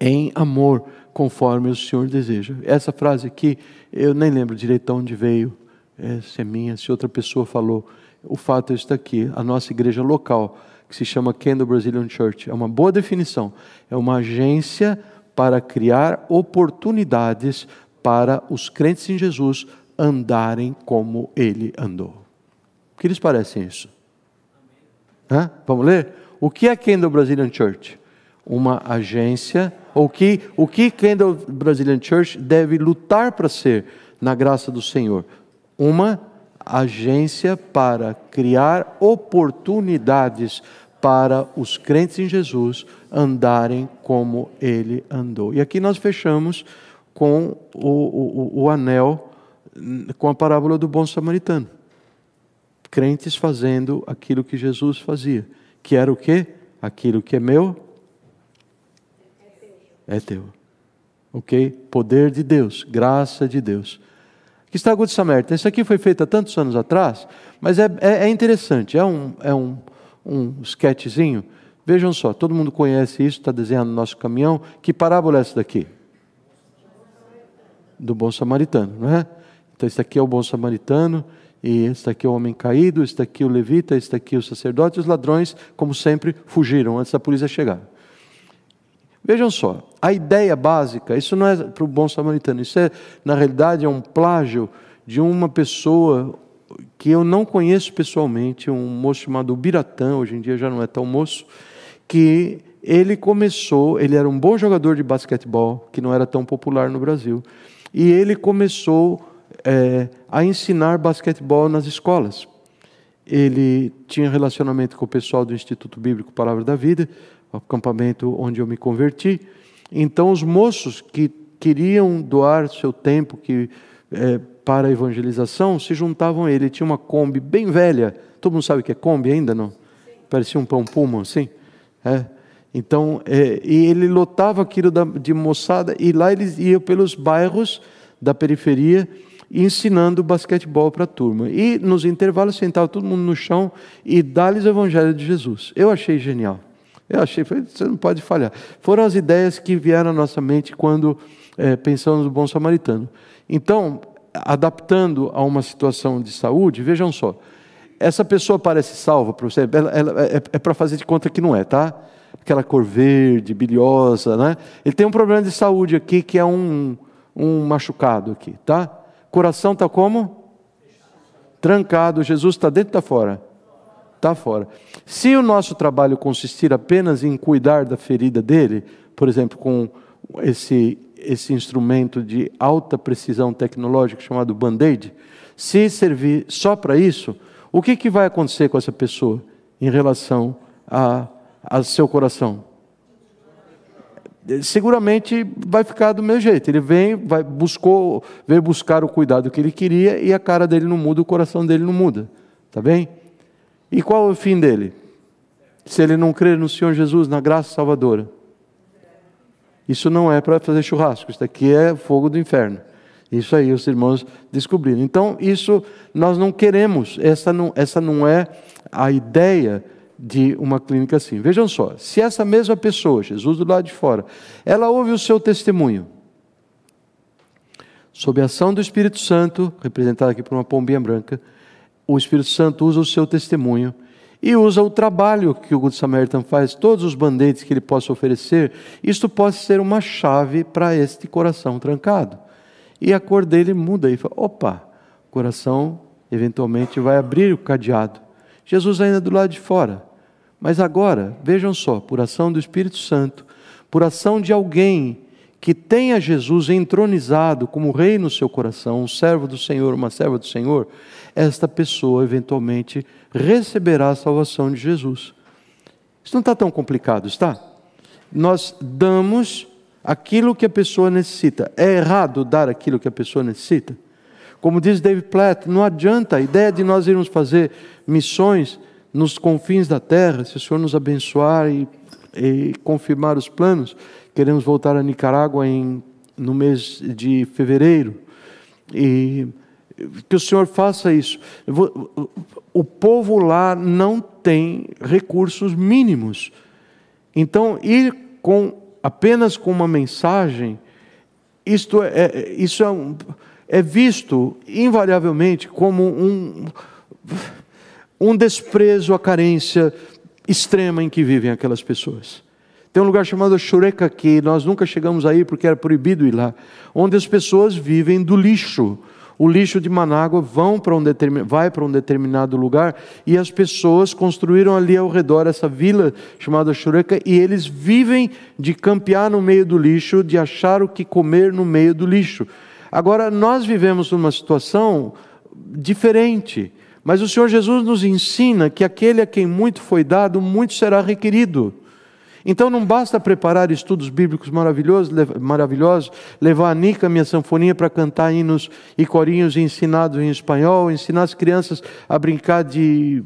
em amor, conforme o Senhor deseja. Essa frase aqui, eu nem lembro direito de onde veio, eh, se é minha, se outra pessoa falou. O fato está aqui, a nossa igreja local que se chama Kendall Brazilian Church. É uma boa definição. É uma agência para criar oportunidades para os crentes em Jesus andarem como ele andou. O que lhes parece isso? Hã? Vamos ler? O que é Kendall Brazilian Church? Uma agência, ou que, o que Kendall Brazilian Church deve lutar para ser na graça do Senhor? Uma agência para criar oportunidades para os crentes em Jesus andarem como ele andou. E aqui nós fechamos com o, o, o anel, com a parábola do bom samaritano. Crentes fazendo aquilo que Jesus fazia, que era o quê? Aquilo que é meu é teu. Ok? Poder de Deus, graça de Deus que está Good Samaritan. Isso aqui foi feito há tantos anos atrás, mas é, é, é interessante, é um, é um, um sketchzinho. Vejam só, todo mundo conhece isso, está desenhando no nosso caminhão. Que parábola é essa daqui? Do bom samaritano, não é? Então, esse aqui é o bom samaritano, e esse aqui é o homem caído, esse aqui é o levita, esse aqui é o sacerdote. Os ladrões, como sempre, fugiram antes da polícia chegar. Vejam só, a ideia básica, isso não é para o bom samaritano, isso é, na realidade, é um plágio de uma pessoa que eu não conheço pessoalmente, um moço chamado Biratã, hoje em dia já não é tão moço, que ele começou, ele era um bom jogador de basquetebol, que não era tão popular no Brasil, e ele começou é, a ensinar basquetebol nas escolas. Ele tinha relacionamento com o pessoal do Instituto Bíblico Palavra da Vida, o acampamento onde eu me converti. Então, os moços que queriam doar seu tempo que, é, para a evangelização se juntavam a ele. Tinha uma Kombi bem velha, todo mundo sabe o que é Kombi ainda, não? Sim. Parecia um pão pumo assim. É. Então, é, e ele lotava aquilo da, de moçada, e lá eles iam pelos bairros da periferia ensinando basquetebol para a turma. E nos intervalos sentava todo mundo no chão e dá-lhes o evangelho de Jesus. Eu achei genial. Eu achei, falei, você não pode falhar. Foram as ideias que vieram à nossa mente quando é, pensamos no bom samaritano. Então, adaptando a uma situação de saúde, vejam só, essa pessoa parece salva para você, ela, ela, é, é, é para fazer de conta que não é, tá? Aquela cor verde, biliosa, né? Ele tem um problema de saúde aqui que é um, um machucado aqui, tá? Coração está como? Trancado, Jesus está dentro ou está fora está fora. Se o nosso trabalho consistir apenas em cuidar da ferida dele, por exemplo, com esse, esse instrumento de alta precisão tecnológica chamado band-aid, se servir só para isso, o que, que vai acontecer com essa pessoa em relação a, a seu coração? Seguramente vai ficar do mesmo jeito. Ele vem, vai, buscou, veio buscar o cuidado que ele queria e a cara dele não muda, o coração dele não muda. Tá bem? E qual é o fim dele? Se ele não crer no Senhor Jesus, na graça salvadora. Isso não é para fazer churrasco, isso daqui é fogo do inferno. Isso aí os irmãos descobriram. Então, isso nós não queremos, essa não, essa não é a ideia de uma clínica assim. Vejam só, se essa mesma pessoa, Jesus do lado de fora, ela ouve o seu testemunho, sob a ação do Espírito Santo, representado aqui por uma pombinha branca, o Espírito Santo usa o seu testemunho e usa o trabalho que o Good Samaritan faz, todos os band-aids que ele possa oferecer, isto pode ser uma chave para este coração trancado. E a cor dele muda e fala: opa, o coração eventualmente vai abrir o cadeado. Jesus ainda é do lado de fora. Mas agora, vejam só, por ação do Espírito Santo, por ação de alguém que tenha Jesus entronizado como rei no seu coração, um servo do Senhor, uma serva do Senhor, esta pessoa eventualmente receberá a salvação de Jesus. Isso não está tão complicado, está? Nós damos aquilo que a pessoa necessita. É errado dar aquilo que a pessoa necessita? Como diz David Platt, não adianta a ideia de nós irmos fazer missões nos confins da terra, se o Senhor nos abençoar e, e confirmar os planos, Queremos voltar a Nicarágua em, no mês de fevereiro. E que o Senhor faça isso. O povo lá não tem recursos mínimos. Então, ir com apenas com uma mensagem, isto é, é isso é, é visto invariavelmente como um, um desprezo à carência extrema em que vivem aquelas pessoas. Tem um lugar chamado Shureka, que nós nunca chegamos aí porque era proibido ir lá, onde as pessoas vivem do lixo. O lixo de Manágua vão para um determin... vai para um determinado lugar e as pessoas construíram ali ao redor essa vila chamada Shureka e eles vivem de campear no meio do lixo, de achar o que comer no meio do lixo. Agora, nós vivemos numa situação diferente. Mas o Senhor Jesus nos ensina que aquele a quem muito foi dado, muito será requerido. Então não basta preparar estudos bíblicos maravilhosos, maravilhosos levar a Nica, minha sanfoninha, para cantar hinos e corinhos ensinados em espanhol, ensinar as crianças a brincar de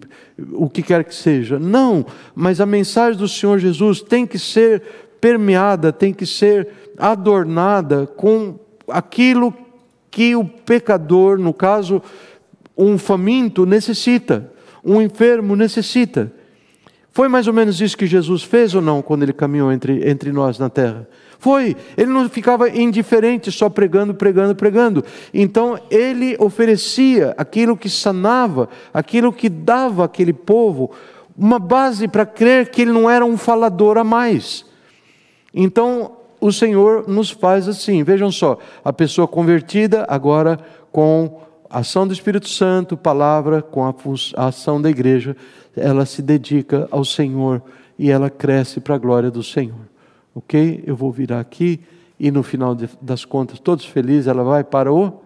o que quer que seja. Não, mas a mensagem do Senhor Jesus tem que ser permeada, tem que ser adornada com aquilo que o pecador, no caso, um faminto, necessita, um enfermo necessita. Foi mais ou menos isso que Jesus fez ou não quando ele caminhou entre, entre nós na terra? Foi. Ele não ficava indiferente só pregando, pregando, pregando. Então ele oferecia aquilo que sanava, aquilo que dava àquele povo uma base para crer que ele não era um falador a mais. Então o Senhor nos faz assim. Vejam só, a pessoa convertida agora com ação do Espírito Santo, palavra com a, a ação da igreja, ela se dedica ao Senhor e ela cresce para a glória do Senhor. Ok? Eu vou virar aqui e no final de, das contas, todos felizes, ela vai para o.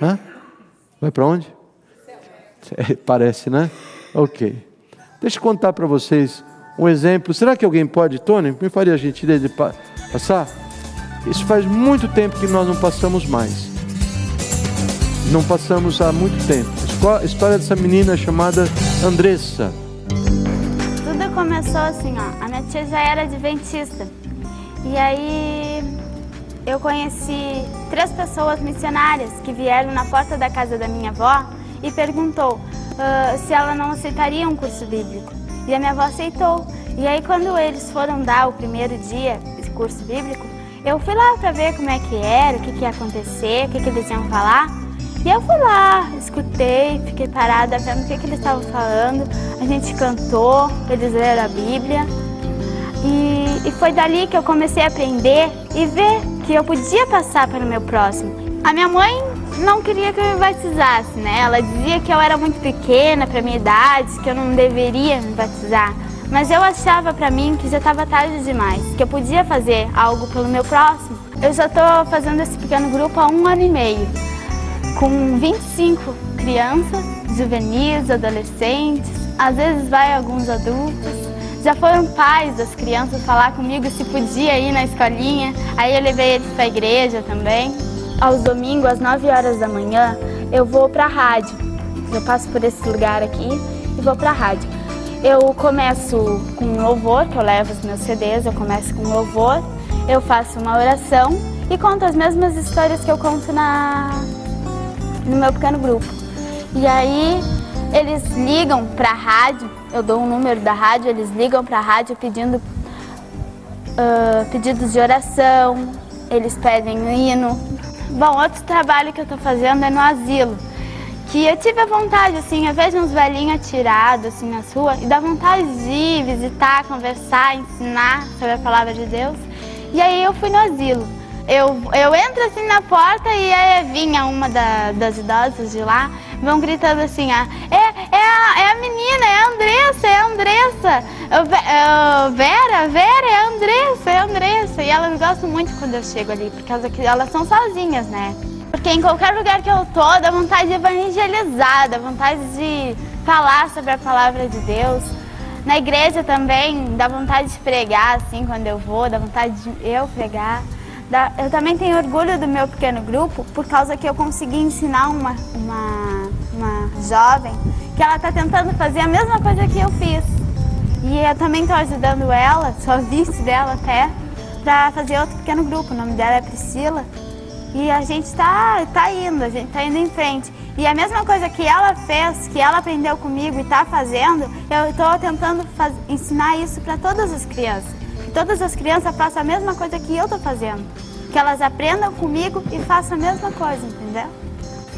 Hã? Vai para onde? É, parece, né? Ok. Deixa eu contar para vocês um exemplo. Será que alguém pode, Tony? Me faria a gentileza de passar? Isso faz muito tempo que nós não passamos mais não passamos há muito tempo. A história dessa menina chamada Andressa. Tudo começou assim, ó. A minha tia já era adventista. E aí eu conheci três pessoas missionárias que vieram na porta da casa da minha avó e perguntou uh, se ela não aceitaria um curso bíblico. E a minha avó aceitou. E aí quando eles foram dar o primeiro dia de curso bíblico, eu fui lá para ver como é que era, o que, que ia acontecer, o que, que eles iam falar. E eu fui lá, escutei, fiquei parada vendo o que, que eles estavam falando. A gente cantou, eles leram a Bíblia. E, e foi dali que eu comecei a aprender e ver que eu podia passar para o meu próximo. A minha mãe não queria que eu me batizasse, né? Ela dizia que eu era muito pequena para minha idade, que eu não deveria me batizar. Mas eu achava para mim que já estava tarde demais, que eu podia fazer algo pelo meu próximo. Eu já estou fazendo esse pequeno grupo há um ano e meio com 25 crianças, juvenis, adolescentes, às vezes vai alguns adultos. Já foram pais das crianças falar comigo se podia ir na escolinha, aí eu levei eles para a igreja também. Aos domingos, às 9 horas da manhã, eu vou para a rádio. Eu passo por esse lugar aqui e vou para a rádio. Eu começo com louvor, que eu levo os meus CDs, eu começo com louvor, eu faço uma oração e conto as mesmas histórias que eu conto na, no meu pequeno grupo. E aí eles ligam para a rádio, eu dou um número da rádio, eles ligam para a rádio pedindo uh, pedidos de oração, eles pedem um hino. Bom, outro trabalho que eu estou fazendo é no asilo, que eu tive a vontade, assim, eu vejo uns velhinhos atirados, assim, nas ruas, e dá vontade de ir, visitar, conversar, ensinar sobre a palavra de Deus. E aí eu fui no asilo eu, eu entro assim na porta e aí vinha uma da, das idosas de lá, vão gritando assim, ah, é, é, a, é a menina, é a Andressa, é a Andressa, eu, eu, é, Vera, Vera, é a Andressa, é a Andressa. E elas gostam muito quando eu chego ali, por causa que elas são sozinhas, né? Porque em qualquer lugar que eu tô, dá vontade de evangelizar, dá vontade de falar sobre a palavra de Deus. Na igreja também, dá vontade de pregar, assim, quando eu vou, dá vontade de eu pregar. Da, eu também tenho orgulho do meu pequeno grupo por causa que eu consegui ensinar uma, uma, uma jovem que ela está tentando fazer a mesma coisa que eu fiz. E eu também estou ajudando ela, sou a vice dela até, para fazer outro pequeno grupo. O nome dela é Priscila. E a gente está tá indo, a gente está indo em frente. E a mesma coisa que ela fez, que ela aprendeu comigo e está fazendo, eu estou tentando faz, ensinar isso para todas as crianças todas as crianças façam a mesma coisa que eu estou fazendo. Que elas aprendam comigo e façam a mesma coisa, entendeu?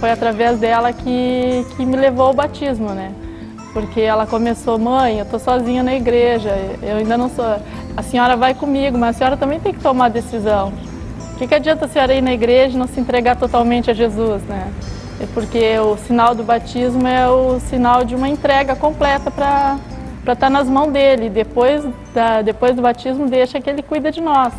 Foi através dela que, que me levou ao batismo, né? Porque ela começou, mãe, eu tô sozinha na igreja, eu ainda não sou... A senhora vai comigo, mas a senhora também tem que tomar a decisão. O que, que adianta a senhora ir na igreja e não se entregar totalmente a Jesus, né? É porque o sinal do batismo é o sinal de uma entrega completa para para estar tá nas mãos dele. Depois, da, depois do batismo, deixa que ele cuida de nós.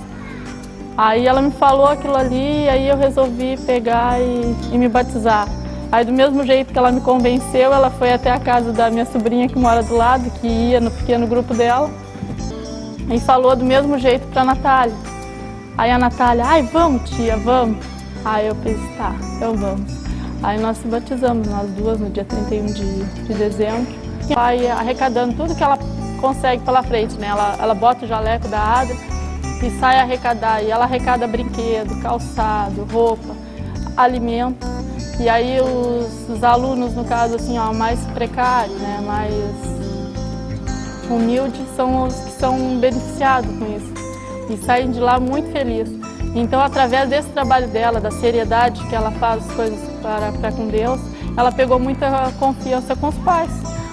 Aí ela me falou aquilo ali, aí eu resolvi pegar e, e me batizar. Aí do mesmo jeito que ela me convenceu, ela foi até a casa da minha sobrinha que mora do lado, que ia no pequeno grupo dela, e falou do mesmo jeito para a Natália. Aí a Natália, ai vamos tia, vamos. Aí eu pensei, tá, então vamos. Aí nós se batizamos, nós duas, no dia 31 de, de dezembro que vai arrecadando tudo que ela consegue pela frente, né? Ela, ela bota o jaleco da Adri e sai arrecadar. E ela arrecada brinquedo, calçado, roupa, alimento. E aí os, os alunos, no caso assim, ó, mais precários, né? Mais humildes são os que são beneficiados com isso e saem de lá muito felizes. Então, através desse trabalho dela, da seriedade que ela faz as coisas para, para com Deus, ela pegou muita confiança com os pais.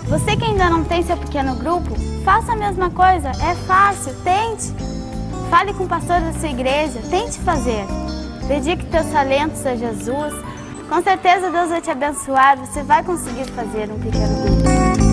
Você que ainda não tem seu pequeno grupo, faça a mesma coisa, é fácil, tente. Fale com o pastor da sua igreja, tente fazer. Dedique teus talentos a Jesus. Com certeza Deus vai te abençoar, você vai conseguir fazer um pequeno grupo.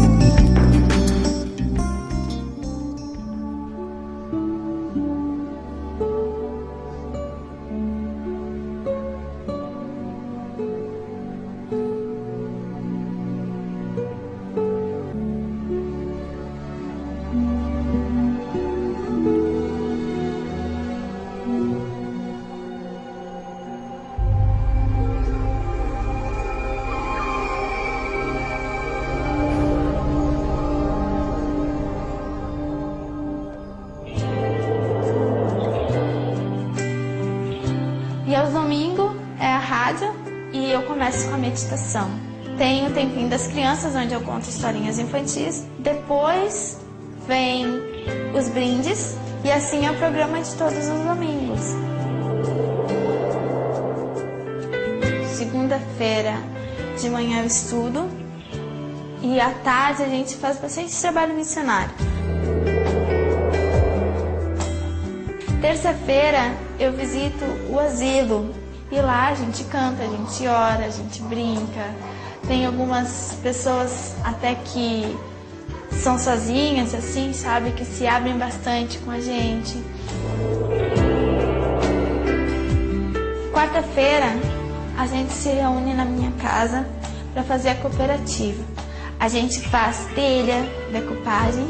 crianças, onde eu conto historinhas infantis. Depois vem os brindes e assim é o programa de todos os domingos. Segunda-feira de manhã eu estudo e à tarde a gente faz bastante trabalho missionário. Terça-feira eu visito o asilo e lá a gente canta, a gente ora, a gente brinca, tem algumas pessoas até que são sozinhas, assim, sabe? Que se abrem bastante com a gente. Quarta-feira, a gente se reúne na minha casa para fazer a cooperativa. A gente faz telha, decupagem,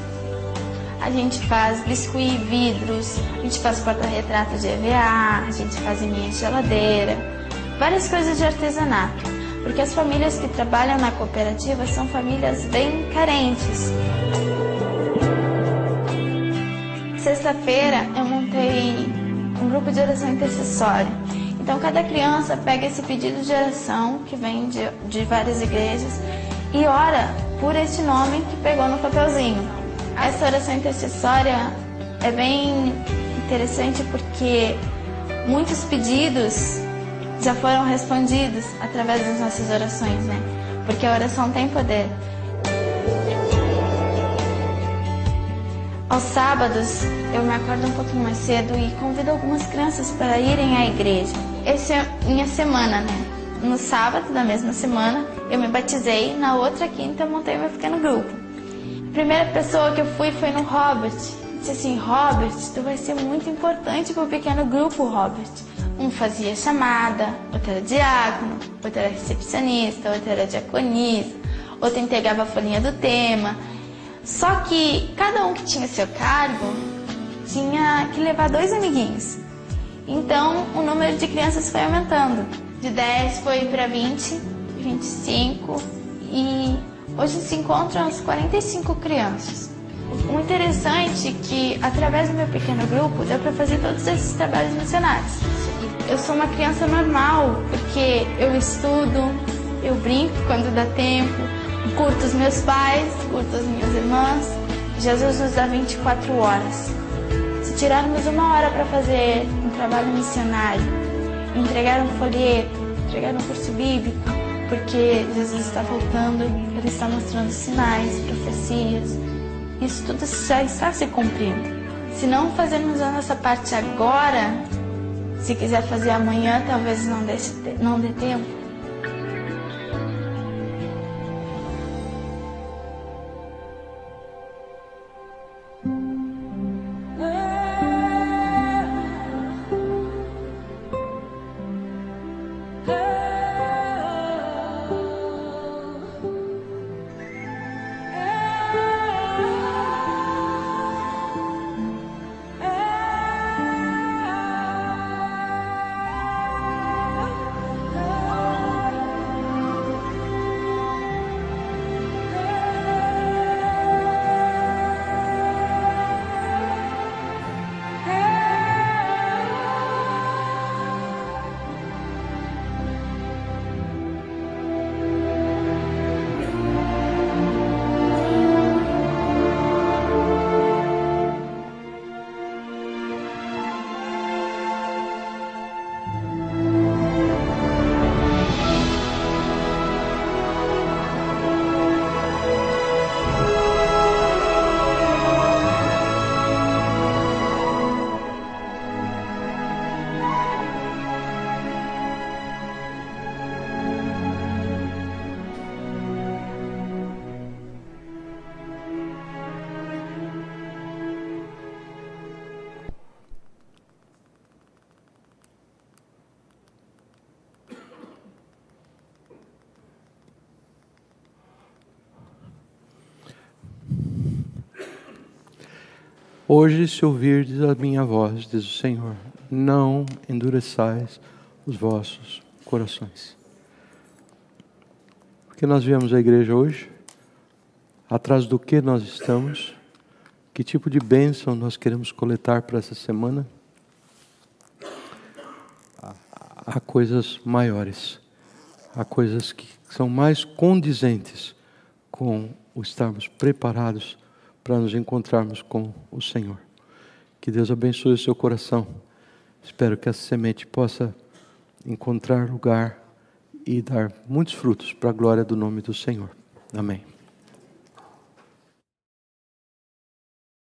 a gente faz biscuit, vidros, a gente faz porta-retrato de EVA, a gente faz minha geladeira, várias coisas de artesanato porque as famílias que trabalham na cooperativa são famílias bem carentes. Sexta-feira eu montei um grupo de oração intercessória. Então cada criança pega esse pedido de oração que vem de, de várias igrejas e ora por este nome que pegou no papelzinho. Essa oração intercessória é bem interessante porque muitos pedidos já foram respondidos através das nossas orações, né? Porque a oração tem poder. Aos sábados, eu me acordo um pouquinho mais cedo e convido algumas crianças para irem à igreja. Essa é minha semana, né? No sábado da mesma semana, eu me batizei, na outra quinta, eu montei meu pequeno grupo. A primeira pessoa que eu fui foi no Robert. Disse assim: Robert, tu vai ser muito importante para o pequeno grupo, Robert. Um fazia chamada, outro era diácono, outro era recepcionista, outro era diaconista, outro entregava a folhinha do tema. Só que cada um que tinha seu cargo tinha que levar dois amiguinhos. Então o número de crianças foi aumentando. De 10 foi para 20, 25 e hoje se encontram as 45 crianças. O interessante é que através do meu pequeno grupo deu para fazer todos esses trabalhos missionários eu sou uma criança normal, porque eu estudo, eu brinco quando dá tempo, curto os meus pais, curto as minhas irmãs. Jesus nos dá 24 horas. Se tirarmos uma hora para fazer um trabalho missionário, entregar um folheto, entregar um curso bíblico, porque Jesus está voltando, ele está mostrando sinais, profecias, isso tudo já está se cumprindo. Se não fazermos a nossa parte agora, se quiser fazer amanhã, talvez não dê, não dê tempo. Hoje, se ouvirdes a minha voz, diz o Senhor, não endureçais os vossos corações. Porque nós viemos à igreja hoje, atrás do que nós estamos, que tipo de bênção nós queremos coletar para essa semana. Há coisas maiores, há coisas que são mais condizentes com o estarmos preparados para nos encontrarmos com o Senhor. Que Deus abençoe o seu coração. Espero que essa semente possa encontrar lugar e dar muitos frutos para a glória do nome do Senhor. Amém.